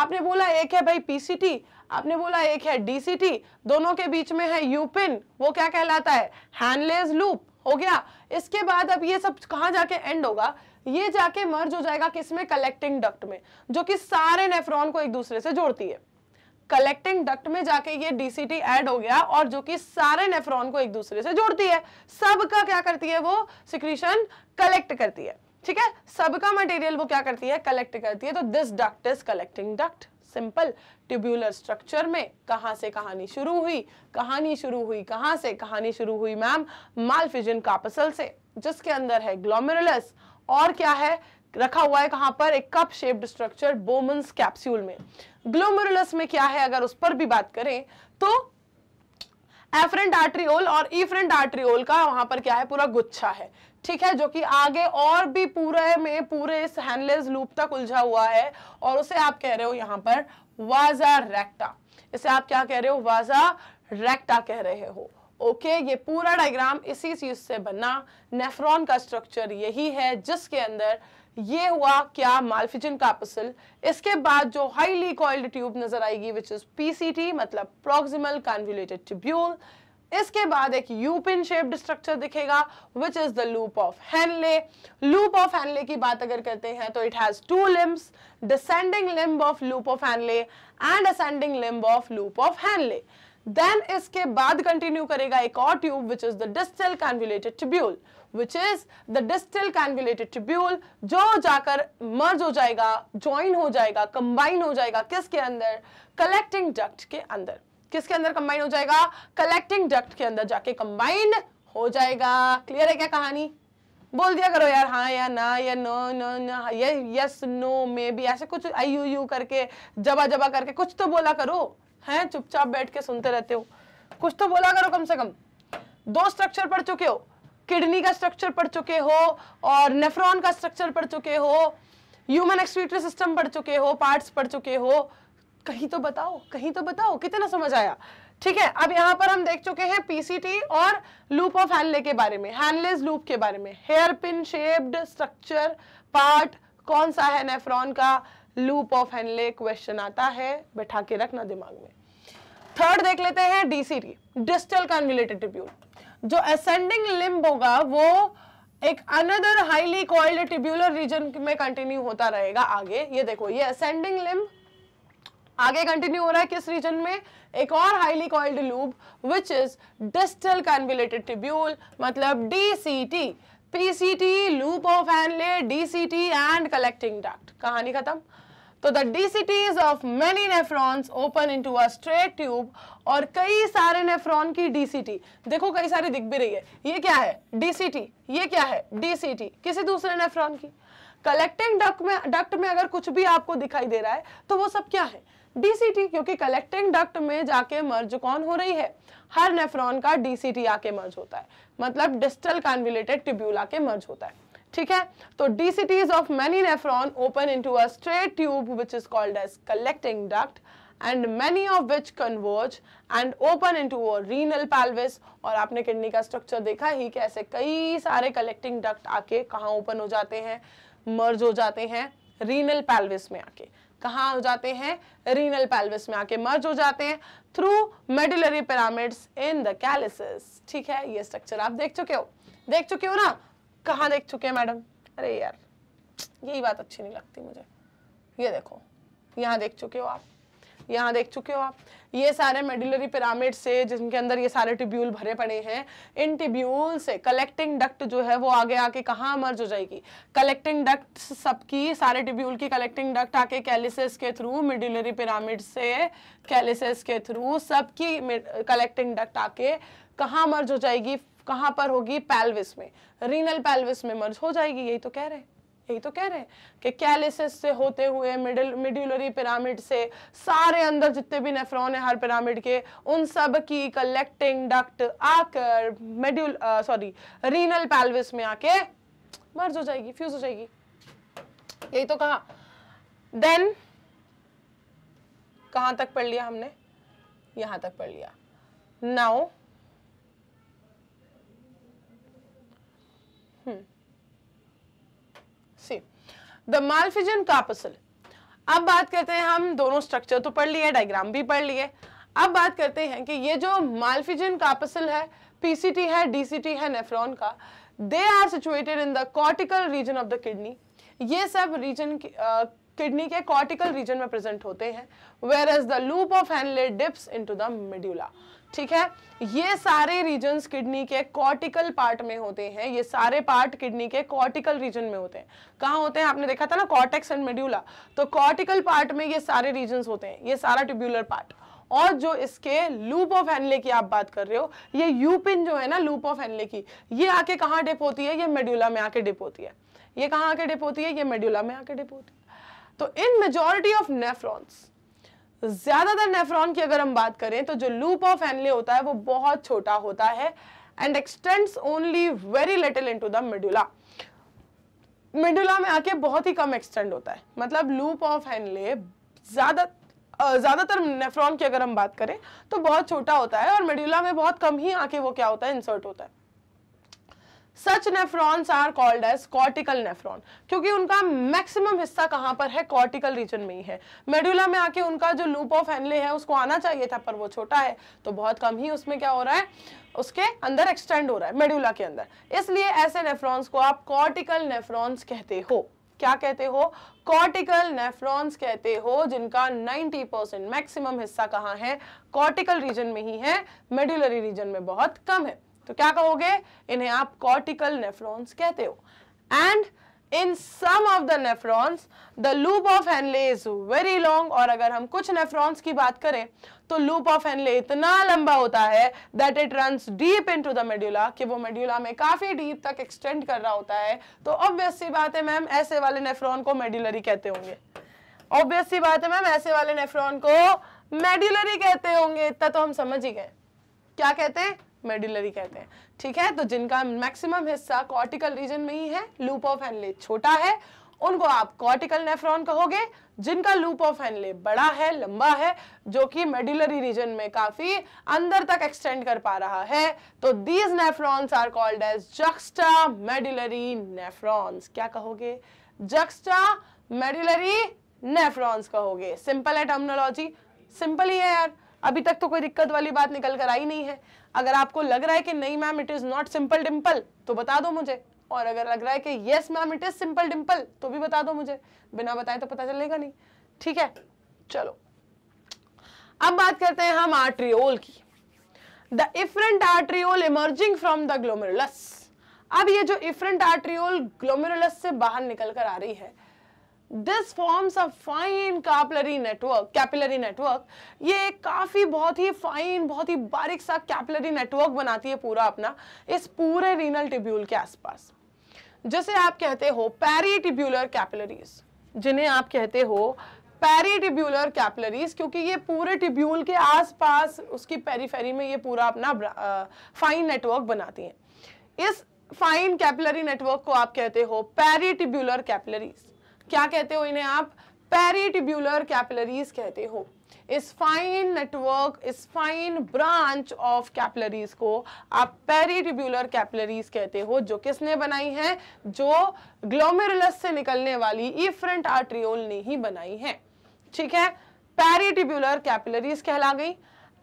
आपने बोला एक है भाई पीसीटी आपने बोला एक है डीसीटी दोनों के बीच में है यूपिन वो क्या कहलाता है हैंडलेस लूप हो गया इसके बाद अब ये सब कहाँ जाके एंड होगा ये जाके मर्ज हो जाएगा किसमें कलेक्टिंग डक्ट में जो कि सारे नेफ्रॉन को एक दूसरे से जोड़ती है कलेक्टिंग डक्ट में जाके ये डीसीटी ऐड हो गया और जो कि सारे नेफ्रॉन को एक दूसरे से जोड़ती है सबका क्या करती है वो सिक्रीशन कलेक्ट करती है ठीक है सबका मटेरियल वो क्या करती है कलेक्ट करती है तो this duct is collecting duct simple tubular structure में कहाँ से कहानी शुरू हुई कहानी शुरू हुई कहाँ से कहानी शुरू हुई मैम मालफिजन कापसल से जिसके अंदर है ग्लोमेरुलस और क्या है रखा हुआ है कहां पर एक cup shaped structure Bowman capsule में ग्लोमेरुलस में क्या है अगर उस पर भी बात करें तो एफरेंट आर्ट्रियोल और ईफ्रेंट आर्ट्रियोल का वहां पर क्या है पूरा गुच्छा है ठीक है जो कि आगे और भी पूरे में पूरे इस हैंडलेस लूप तक उलझा हुआ है और उसे आप कह रहे हो यहां पर वाजा रेक्टा इसे आप क्या कह रहे हो वाजा रेक्टा कह रहे हो ओके ये पूरा डायग्राम इसी चीज से बना नेफ्रॉन का स्ट्रक्चर यही है जिसके अंदर ये हुआ क्या मालफिजन कैपिसल इसके बाद जो हाईली कॉइल्ड ट्यूब नजर आएगी विच इज पीसीटी मतलब प्रोक्सिमल कन्व्यूलेटेड ट्यूब्यूल इसके बाद एक यूपिन शेप्ड स्ट्रक्चर दिखेगा which is the loop of Henle loop of Henle की बात अगर करते हैं तो it has two limbs descending limb of loop of Henle and ascending limb of loop of Henle then इसके बाद कंटिन्यू करेगा एक और tube which is the distal convoluted tubule which is the distal convoluted ट्रिब्यूल जो जाकर मर्ज हो जाएगा ज्वाइन हो जाएगा कंबाइन हो जाएगा किसके अंदर कलेक्टिंग डक्ट के अंदर किसके अंदर कंबाइन हो जाएगा कलेक्टिंग डक्ट के अंदर जाके कंबाइंड हो जाएगा क्लियर है क्या कहानी बोल दिया करो यार हाँ या ना या नो नो ना यस नो मे बी ऐसे कुछ आई यू यू करके जबा जबा करके कुछ तो बोला करो हैं चुपचाप बैठ के सुनते रहते हो कुछ तो बोला करो कम से कम दो स्ट्रक्चर पढ़ चुके हो किडनी का स्ट्रक्चर पढ़ चुके हो और नेफ्रॉन का स्ट्रक्चर पढ़ चुके हो ह्यूमन एक्सक्रीटरी सिस्टम पढ़ चुके हो पार्ट्स पढ़ चुके हो कहीं तो बताओ कहीं तो बताओ कितना समझ आया ठीक है अब यहाँ पर हम देख चुके हैं पीसीटी और लूप ऑफ हैनले के बारे में हैनलेस लूप के बारे में hairpin shaped structure part कौन सा है नेफ्रॉन का लूप ऑफ हैनले क्वेश्चन आता है बैठा के रखना दिमाग में थर्ड देख लेते हैं डीसीटी डिस्टल कन्वलेटेड ट्रिब्यूट जो असेंडिंग लिम्ब होगा वो एक another highly coiled tubular region में कंटिन्यू होता रहेगा आगे ये देखो ये असेंडिंग लिम्ब आगे कंटिन्यू हो रहा है किस रीजन में एक और highly coiled loop which is distal convoluted tubule मतलब DCT PCT loop of Henle DCT and collecting duct कहानी खत्म तो the DCTs of many nephrons open into a straight tube और कई सारे नेफ्रॉन की डीसीटी देखो कई सारी दिख भी रही है ये क्या है डीसीटी ये क्या है डीसीटी किसी दूसरे नेफ्रॉन की कलेक्टिंग डक्ट में डक्ट में अगर कुछ भी आपको दिखाई दे रहा है तो वो सब क्या है डीसीटी क्योंकि कलेक्टिंग डक्ट में जाके मर्ज कौन हो रही है हर नेफ्रॉन का डीसीटी आके मर्ज होता है मतलब डिस्टल कॉन्विलेटेड ट्यूब्यूल आके मर्ज होता है ठीक है तो DCTs of many nephron open into a straight tube which is called as collecting duct and many of which converge and open into a renal pelvis और आपने किडनी का स्ट्रक्चर देखा ही कि ऐसे कई सारे कलेक्टिंग डक्ट आके कहाँ ओपन हो जाते हैं मर्ज हो जाते हैं रीनल पैलविस में आके कहा हो जाते हैं रीनल पैल्विस में आके मर्ज हो जाते हैं through medullary pyramids in the calyces ठीक है ये स्ट्रक्चर आप देख चुके हो देख चुके हो ना कहाँ देख चुके हैं मैडम अरे यार यही बात अच्छी नहीं लगती मुझे ये देखो यहाँ देख चुके हो आप यहाँ देख चुके हो आप ये सारे मेडुलरी पिरामिड से जिनके अंदर ये सारे टिब्यूल भरे पड़े हैं इन टिब्यूल से कलेक्टिंग डक्ट जो है वो आगे आके कहाँ मर्ज हो जाएगी कलेक्टिंग डक्ट सबकी सारे टिब्यूल की कलेक्टिंग डक्ट आके कैलिसिस के थ्रू मेडुलरी पिरामिड से कैलिसिस के थ्रू सबकी कलेक्टिंग डक्ट आके कहाँ मर्ज हो जाएगी कहां पर होगी पैल्विस में रीनल पैल्विस में मर्ज हो जाएगी यही तो कह रहे हैं यही तो कह रहे हैं कि कैलिसिस से होते हुए मिडिल मिड्यूलरी पिरामिड से सारे अंदर जितने भी नेफ्रॉन है हर पिरामिड के उन सब की कलेक्टिंग डक्ट आकर मेड्यूल सॉरी रीनल पैल्विस में आके मर्ज हो जाएगी फ्यूज हो जाएगी यही तो कहा देन कहां तक पढ़ लिया हमने यहां तक पढ़ लिया नाउ द मालफिजन कापसल अब बात करते हैं हम दोनों स्ट्रक्चर तो पढ़ लिए डायग्राम भी पढ़ लिए अब बात करते हैं कि ये जो मालफिजन कापसल है पीसीटी है डीसीटी है नेफ्रॉन का they are situated in the cortical region of the kidney ये सब रीजन किडनी के कॉर्टिकल रीजन में प्रेजेंट होते हैं whereas the loop of Henle dips into the medulla ठीक है ये सारे रीजन्स किडनी के कॉर्टिकल पार्ट में होते हैं ये सारे पार्ट किडनी के कॉर्टिकल रीजन में होते हैं कहाँ होते हैं आपने देखा था ना कॉर्टेक्स एंड मेड्यूला तो कॉर्टिकल पार्ट में ये सारे रीजन्स होते हैं ये सारा ट्यूब्यूलर पार्ट और जो इसके लूप ऑफ एनले की आप बात कर रहे हो ये यूपिन जो है ना लूप ऑफ एनले की ये आके कहाँ डिप होती है ये मेड्यूला में आके डिप होती है ये कहाँ आके डिप होती है ये मेड्यूला में आके डिप होती है तो इन मेजोरिटी ऑफ नेफ्रॉन्स ज़्यादातर नेफ्रॉन की अगर हम बात करें तो जो लूप ऑफ एनले होता है वो बहुत छोटा होता है and extends only very little into the medulla medulla में आके बहुत ही कम एक्सटेंड होता है मतलब लूप ऑफ एनले ज़्यादा ज़्यादातर नेफ्रॉन की अगर हम बात करें तो बहुत छोटा होता है और मिडुला में बहुत कम ही आके वो क्या होता है इंसर्ट होता है such nephrons are called as cortical nephron क्योंकि उनका मैक्सिमम हिस्सा कहाँ पर है कॉर्टिकल रीजन में ही है मेडुला में आके उनका जो लूप ऑफ एनले है उसको आना चाहिए था पर वो छोटा है तो बहुत कम ही उसमें क्या हो रहा है उसके अंदर एक्सटेंड हो रहा है मेडुला के अंदर इसलिए ऐसे नेफ्रॉन्स को आप कॉर्टिकल नेफ्रॉन्स कहते हो क्या कहते हो कॉर्टिकल नेफ्रॉन्स कहते हो जिनका 90 परसेंट मैक्सिमम हिस्सा कहाँ है कॉर्टिकल रीजन में ही है मेडुलरी रीजन में बहुत कम है तो क्या कहोगे इन्हें आप कॉर्टिकल नेफ्रॉन्स कहते हो and in some of the nephrons the loop of Henle is very long और अगर हम कुछ नेफ्रॉन्स की बात करें तो लूप ऑफ हेनले इतना लंबा होता है that it run deep into the medulla कि वो मेड्यूला में काफी डीप तक एक्सटेंड कर रहा होता है तो ऑब्वियस सी बात है मैम ऐसे वाले नेफ्रॉन को मेड्यूलरी कहते होंगे ऑब्वियस सी बात है मैम ऐसे वाले नेफ्रॉन को मेड्यूलरी कहते होंगे इतना तो हम समझ ही गए क्या कहते हैं मेडुलरी कहते हैं ठीक है तो जिनका मैक्सिमम हिस्सा कॉर्टिकल रीजन में ही है लूप ऑफ हेनले छोटा है उनको आप कॉर्टिकल नेफ्रॉन कहोगे जिनका लूप ऑफ हेनले बड़ा है लंबा है जो कि मेडुलरी रीजन में काफी अंदर तक एक्सटेंड कर पा रहा है तो these nephrons are called as juxtamedullary nephrons क्या कहोगे जक्स्टा मेडुलरी नेफ्रॉन्स कहोगे सिंपल है टर्मिनोलॉजी सिंपल ही है यार अभी तक तो कोई दिक्कत वाली बात निकल कर आई नहीं है अगर आपको लग रहा है कि नहीं ma'am it is not simple dimple तो बता दो मुझे और अगर लग रहा है कि yes ma'am it is simple dimple तो भी बता दो मुझे बिना बताए तो पता चलेगा नहीं ठीक है चलो अब बात करते हैं हम आर्ट्रियोल की the efferent arteriole emerging from the glomerulus अब ये जो इफरेंट आर्ट्रियोल ग्लोमेरुलस से बाहर निकल कर आ रही है this forms a fine capillary network capillary network ये काफ़ी बहुत ही फाइन बहुत ही बारीक सा कैपिलरी नेटवर्क बनाती है पूरा अपना इस पूरे रीनल टिब्यूल के आसपास जिसे आप कहते हो टिब्यूलर कैपिलरीज जिन्हें आप कहते हो टिब्यूलर कैपिलरीज क्योंकि ये पूरे टिब्यूल के आसपास उसकी पेरीफेरी में ये पूरा अपना फाइन नेटवर्क बनाती हैं इस फाइन कैपिलरी नेटवर्क को आप कहते हो टिब्यूलर कैपिलरीज क्या कहते हो इन्हें आप पेरिटिब्यूलर कैपिलरीज कहते हो इस फाइन नेटवर्क इस फाइन ब्रांच ऑफ कैपिलरीज को आप पेरिटिब्यूलर कैपिलरीज कहते हो जो किसने बनाई है जो ग्लोमेरुलस से निकलने वाली इफ्रंट आर्ट्रियोल ने ही बनाई है ठीक है पेरिटिब्यूलर कैपिलरीज कहला गई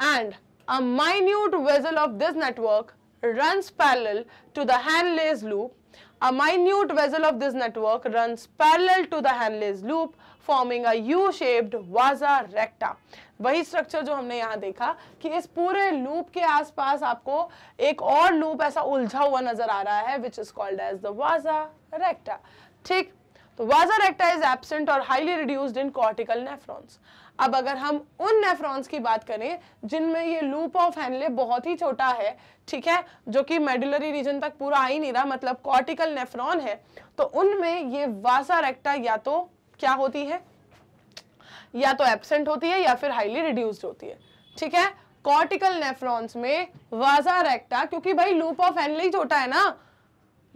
and a minute vessel of this network run parallel to the Hanley's loop A minute vessel of this network runs parallel to the Henle's loop forming a U-shaped vasa recta. वही स्ट्रक्चर जो हमने यहाँ देखा कि इस पूरे लूप के आसपास आपको एक और लूप ऐसा उलझा हुआ नजर आ रहा है which is called as the vasa recta ठीक तो वाजा रेक्टा इज एबसेंट और highly reduced in cortical nephrons अब अगर हम उन नेफ्रॉन्स की बात करें जिनमें ये लूप ऑफ हैनले बहुत ही छोटा है ठीक है जो कि मेडुलरी रीजन तक पूरा आ ही नहीं रहा मतलब कॉर्टिकल नेफ्रॉन है तो उनमें ये वासा रेक्टा या तो क्या होती है या तो एबसेंट होती है या फिर हाईली रिड्यूस्ड होती है ठीक है कॉर्टिकल नेफ्रॉन्स में वाजा रेक्टा क्योंकि भाई लूप ऑफ हैनले ही छोटा है ना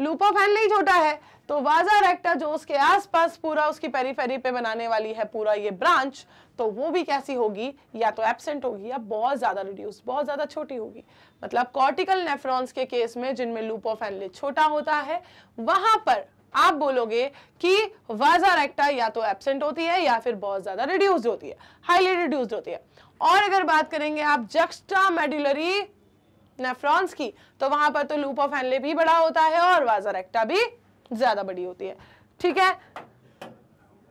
लूप ऑफ हैनले ही छोटा है तो वाजा रेक्टा जो उसके आसपास पूरा उसकी पेरीफेरी पे बनाने वाली है पूरा ये ब्रांच तो वो भी कैसी होगी या तो एबसेंट होगी या बहुत ज़्यादा रिड्यूस बहुत ज़्यादा छोटी होगी मतलब कॉर्टिकल नेफ्रॉन्स के केस में जिनमें लूप ऑफ एनले छोटा होता है वहां पर आप बोलोगे कि वाजा रेक्टा या तो एबसेंट होती है या फिर बहुत ज़्यादा रिड्यूस होती है हाईली रिड्यूस होती है और अगर बात करेंगे आप जक्स्ट्रा मेडुलरी नेफ्रॉन्स की तो वहां पर तो लूप ऑफ एनले भी बड़ा होता है और वाजा रेक्टा भी ज़्यादा बड़ी होती है ठीक है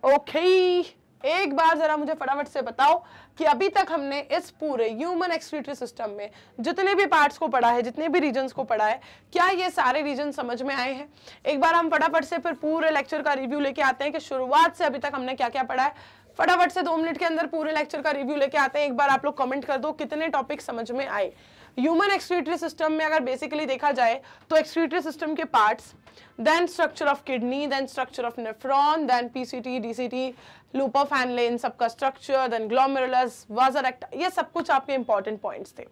ओके okay. एक बार जरा मुझे फटाफट से बताओ कि अभी तक हमने इस पूरे ह्यूमन एक्सक्रीटरी सिस्टम में जितने भी पार्ट्स को पढ़ा है जितने भी रीजन को पढ़ा है क्या ये सारे रीजन समझ में आए हैं एक बार हम फटाफट से फिर पूरे लेक्चर का रिव्यू लेके आते हैं कि शुरुआत से अभी तक हमने क्या क्या पढ़ा है फटाफट से दो मिनट के अंदर पूरे लेक्चर का रिव्यू लेके आते हैं एक बार आप लोग कमेंट कर दो कितने टॉपिक समझ में आए ह्यूमन एक्सक्रीटरी सिस्टम में अगर बेसिकली देखा जाए तो एक्सक्रीटरी सिस्टम के parts then structure of kidney, then structure of nephron, then PCT, DCT, loop of Hanley इन सबका structure, then glomerulus, vasa recta ये सब कुछ आपके important points थे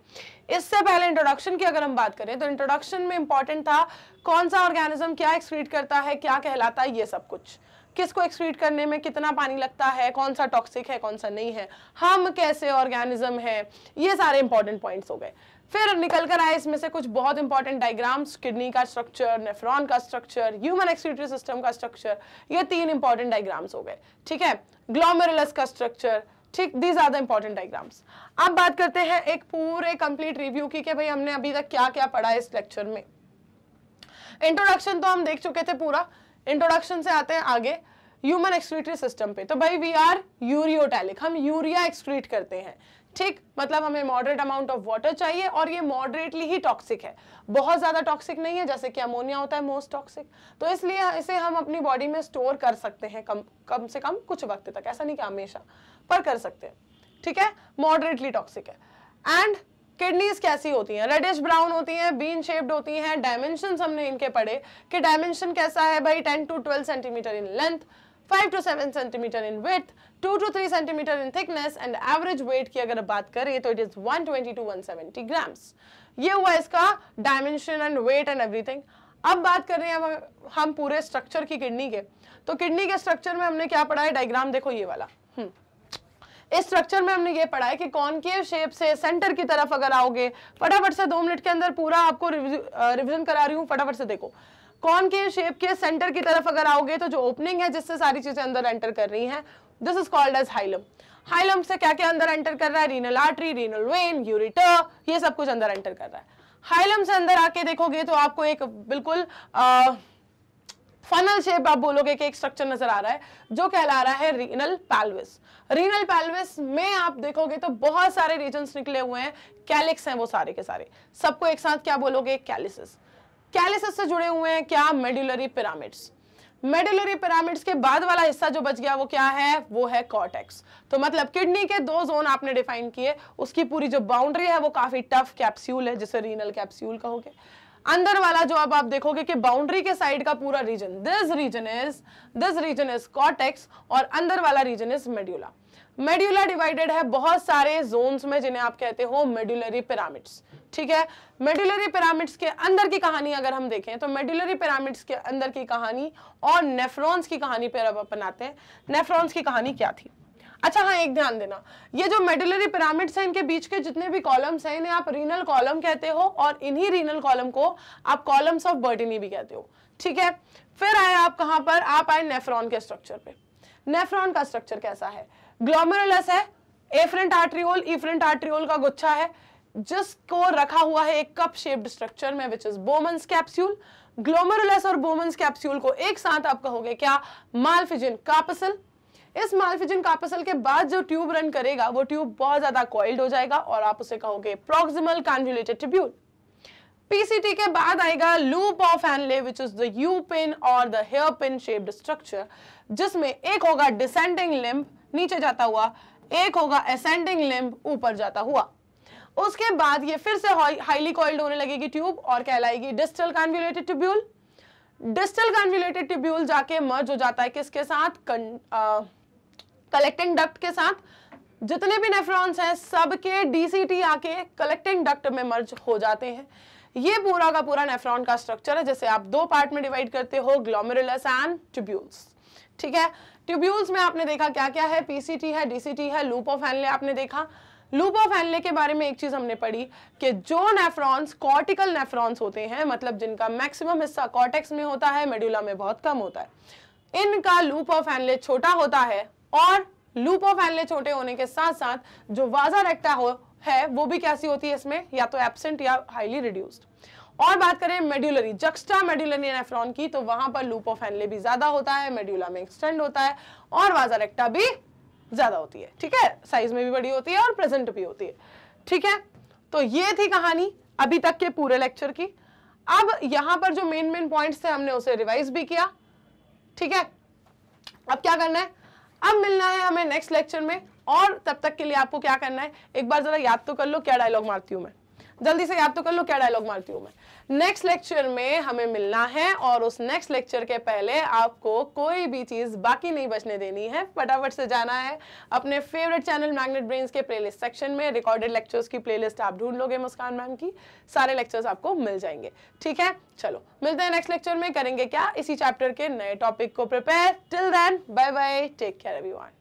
इससे पहले introduction की अगर हम बात करें तो introduction में important था कौन सा organism क्या excrete करता है क्या कहलाता है ये सब कुछ किसको एक्सक्रीट करने में कितना पानी लगता है कौन सा टॉक्सिक है कौन सा नहीं है हम कैसे ऑर्गेनिज्म है ये सारे इंपॉर्टेंट पॉइंट्स हो गए फिर निकल कर आए इसमें से कुछ बहुत इंपॉर्टेंट डायग्राम्स किडनी का स्ट्रक्चर नेफ्रॉन का स्ट्रक्चर ह्यूमन एक्सक्यूटरी सिस्टम का स्ट्रक्चर ये तीन इंपॉर्टेंट डायग्राम्स हो गए ठीक है ग्लोमेरुलस का स्ट्रक्चर ठीक these are the important diagrams अब बात करते हैं एक पूरे कंप्लीट रिव्यू की कि भाई हमने अभी तक क्या क्या पढ़ा है इस लेक्चर में इंट्रोडक्शन तो हम देख चुके थे पूरा इंट्रोडक्शन से आते हैं आगे ह्यूमन एक्सक्रीटरी सिस्टम पे तो भाई वी आर यूरियोटैलिक हम यूरिया एक्सक्रीट करते हैं ठीक मतलब हमें मॉडरेट अमाउंट ऑफ वाटर चाहिए और ये मॉडरेटली ही टॉक्सिक है बहुत ज़्यादा टॉक्सिक नहीं है जैसे कि अमोनिया होता है मोस्ट टॉक्सिक तो इसलिए इसे हम अपनी बॉडी में स्टोर कर सकते हैं कम कम से कम कुछ वक्त तक ऐसा नहीं कि हमेशा पर कर सकते हैं ठीक है मॉडरेटली टॉक्सिक है एंड किडनीज कैसी होती हैं रेडिश ब्राउन होती हैं बीन शेप्ड होती हैं डायमेंशन हमने इनके पढ़े कि डायमेंशन कैसा है भाई ten to twelve centimetre in length 5 to 7 centimetre in width 2 to 3 centimetre in thickness and average weight की अगर बात करें तो इट इज 120 टू 170 ग्राम्स ये हुआ इसका dimension and weight and everything अब बात कर रहे हैं हम, हम पूरे स्ट्रक्चर की किडनी के तो किडनी के स्ट्रक्चर में हमने क्या पढ़ा है डायग्राम देखो ये वाला हम्म. इस स्ट्रक्चर में हमने ये पढ़ा है कि कॉनकेव शेप से सेंटर की तरफ अगर आओगे फटाफट से दो मिनट के अंदर पूरा आपको रिविजन करा रही हूँ फटाफट से देखो कौन के शेप के सेंटर की तरफ अगर आओगे तो जो ओपनिंग है जिससे सारी चीजें अंदर एंटर कर रही हैं this is called as hilum hilum से क्या क्या अंदर एंटर कर रहा है renal artery renal vein ureter ये सब कुछ अंदर एंटर कर रहा है हाइलम से अंदर आके देखोगे तो आपको एक बिल्कुल फनल शेप आप बोलोगे कि एक स्ट्रक्चर नजर आ रहा है जो कहला रहा है रीनल पैल्विस रीनल पैल्विस में आप देखोगे तो बहुत सारे रीजन निकले हुए हैं कैलिक्स हैं वो सारे के सारे सबको एक साथ क्या बोलोगे कैलिसिस कैलिसस से जुड़े हुए हैं क्या मेड्यूलरी पिरामिड्स मेडुलरी पिरामिड्स के बाद वाला हिस्सा जो बच गया वो क्या है वो है कॉटेक्स तो मतलब किडनी के दो जोन आपने डिफाइन किए उसकी पूरी जो बाउंड्री है वो काफी टफ कैप्स्यूल है जिसे रीनल कैप्स्यूल कहोगे अंदर वाला जो अब आप देखोगे कि बाउंड्री के साइड का पूरा region this region is this region is cortex और अंदर वाला region is medulla medulla divided है बहुत सारे जोन्स में जिन्हें आप कहते हो मेड्यूलरी पिरामिड्स ठीक है मेडुलरी पिरामिड्स के अंदर की कहानी अगर हम देखें तो मेडुलरी पिरामिड्स के अंदर की कहानी और नेफ्रॉन्स की कहानी पर अब अपन आते हैं नेफ्रॉन्स की कहानी क्या थी अच्छा हाँ एक ध्यान देना ये जो मेडुलरी पिरामिड्स हैं इनके बीच के जितने भी कॉलम्स हैं इन्हें आप रीनल कॉलम कहते हो और इन्हीं रीनल कॉलम को आप कॉलम्स ऑफ बर्डिनी भी कहते हो ठीक है फिर आए आप कहाँ पर आप आए नेफ्रॉन के स्ट्रक्चर पे नेफ्रॉन का स्ट्रक्चर कैसा है ग्लोमेरुलस है एफ्रेंट आर्ट्रियोल इफ्रेंट आर्ट्रियोल का गुच्छा है जिसको रखा हुआ है एक कप शेप्ड स्ट्रक्चर में which is Bowman's capsule glomerulus और बोमन्स कैप्सूल को एक साथ आप कहोगे क्या मालफिजिन कापसल इस मालफिजिन कापसल के बाद जो ट्यूब रन करेगा वो ट्यूब बहुत ज्यादा कॉइल्ड हो जाएगा और आप उसे कहोगे प्रोक्सिमल कॉन्जुलेटेड ट्यूब्यूल पीसीटी के बाद आएगा loop of Henle which is the U pin और the hairpin shaped structure जिसमें एक होगा डिसेंडिंग लिम्ब नीचे जाता हुआ एक होगा असेंडिंग लिम्ब ऊपर जाता हुआ उसके बाद ये फिर से हाईली कॉइल्ड होने लगेगी ट्यूब और कहलाएगी distal convoluted tubule distal convoluted tubule जाके मर्ज हो जाता है किसके साथ कलेक्टिंग डक्ट के साथ जितने भी नेफ्रॉन्स हैं सबके डीसीटी आके कलेक्टिंग डक्ट में मर्ज हो जाते हैं ये पूरा का पूरा नेफ्रॉन का स्ट्रक्चर है जैसे आप दो पार्ट में डिवाइड करते हो ग्लोमेरुलस एंड ट्यूब्यूल्स ठीक है ट्यूब्यूल्स में आपने देखा क्या क्या है पीसीटी है डीसीटी है लूप ऑफ हैनले आपने देखा लूप ऑफ हैनले के बारे में एक चीज हमने पढ़ी कि जो नेफ्रॉन्स कॉर्टिकल नेफ्रॉन्स होते हैं मतलब जिनका मैक्सिमम हिस्सा कॉर्टेक्स में होता है मेड्यूला में बहुत कम होता है इनका लूप ऑफ हैनले छोटा होता है और लूप ऑफ हैनले छोटे होने के साथ साथ जो वाजा रेक्टा हो है वो भी कैसी होती है इसमें या तो एबसेंट या हाईली रिड्यूस्ड और बात करें मेड्यूलरी जक्स्टा मेड्यूलरी नेफ्रॉन की तो वहां पर लूप ऑफ हैनले भी ज्यादा होता है मेड्यूला में एक्सटेंड होता है और वाजा रेक्टा भी ज़्यादा होती है ठीक है साइज में भी बड़ी होती है और प्रेजेंट भी होती है ठीक है तो ये थी कहानी अभी तक के पूरे लेक्चर की अब यहां पर जो मेन मेन पॉइंट्स थे हमने उसे रिवाइज भी किया ठीक है अब क्या करना है अब मिलना है हमें नेक्स्ट लेक्चर में और तब तक के लिए आपको क्या करना है एक बार ज़रा याद तो कर लो क्या डायलॉग मारती हूँ मैं जल्दी से याद तो कर लो क्या डायलॉग मारती हूँ मैं नेक्स्ट लेक्चर में हमें मिलना है और उस नेक्स्ट लेक्चर के पहले आपको कोई भी चीज़ बाकी नहीं बचने देनी है फटाफट से जाना है अपने फेवरेट चैनल मैग्नेट ब्रेन्स के प्लेलिस्ट सेक्शन में रिकॉर्डेड लेक्चर्स की प्लेलिस्ट आप ढूंढ लोगे मुस्कान मैम की सारे लेक्चर्स आपको मिल जाएंगे ठीक है चलो मिलते हैं नेक्स्ट लेक्चर में करेंगे क्या इसी चैप्टर के नए टॉपिक को prepare till then bye bye take care everyone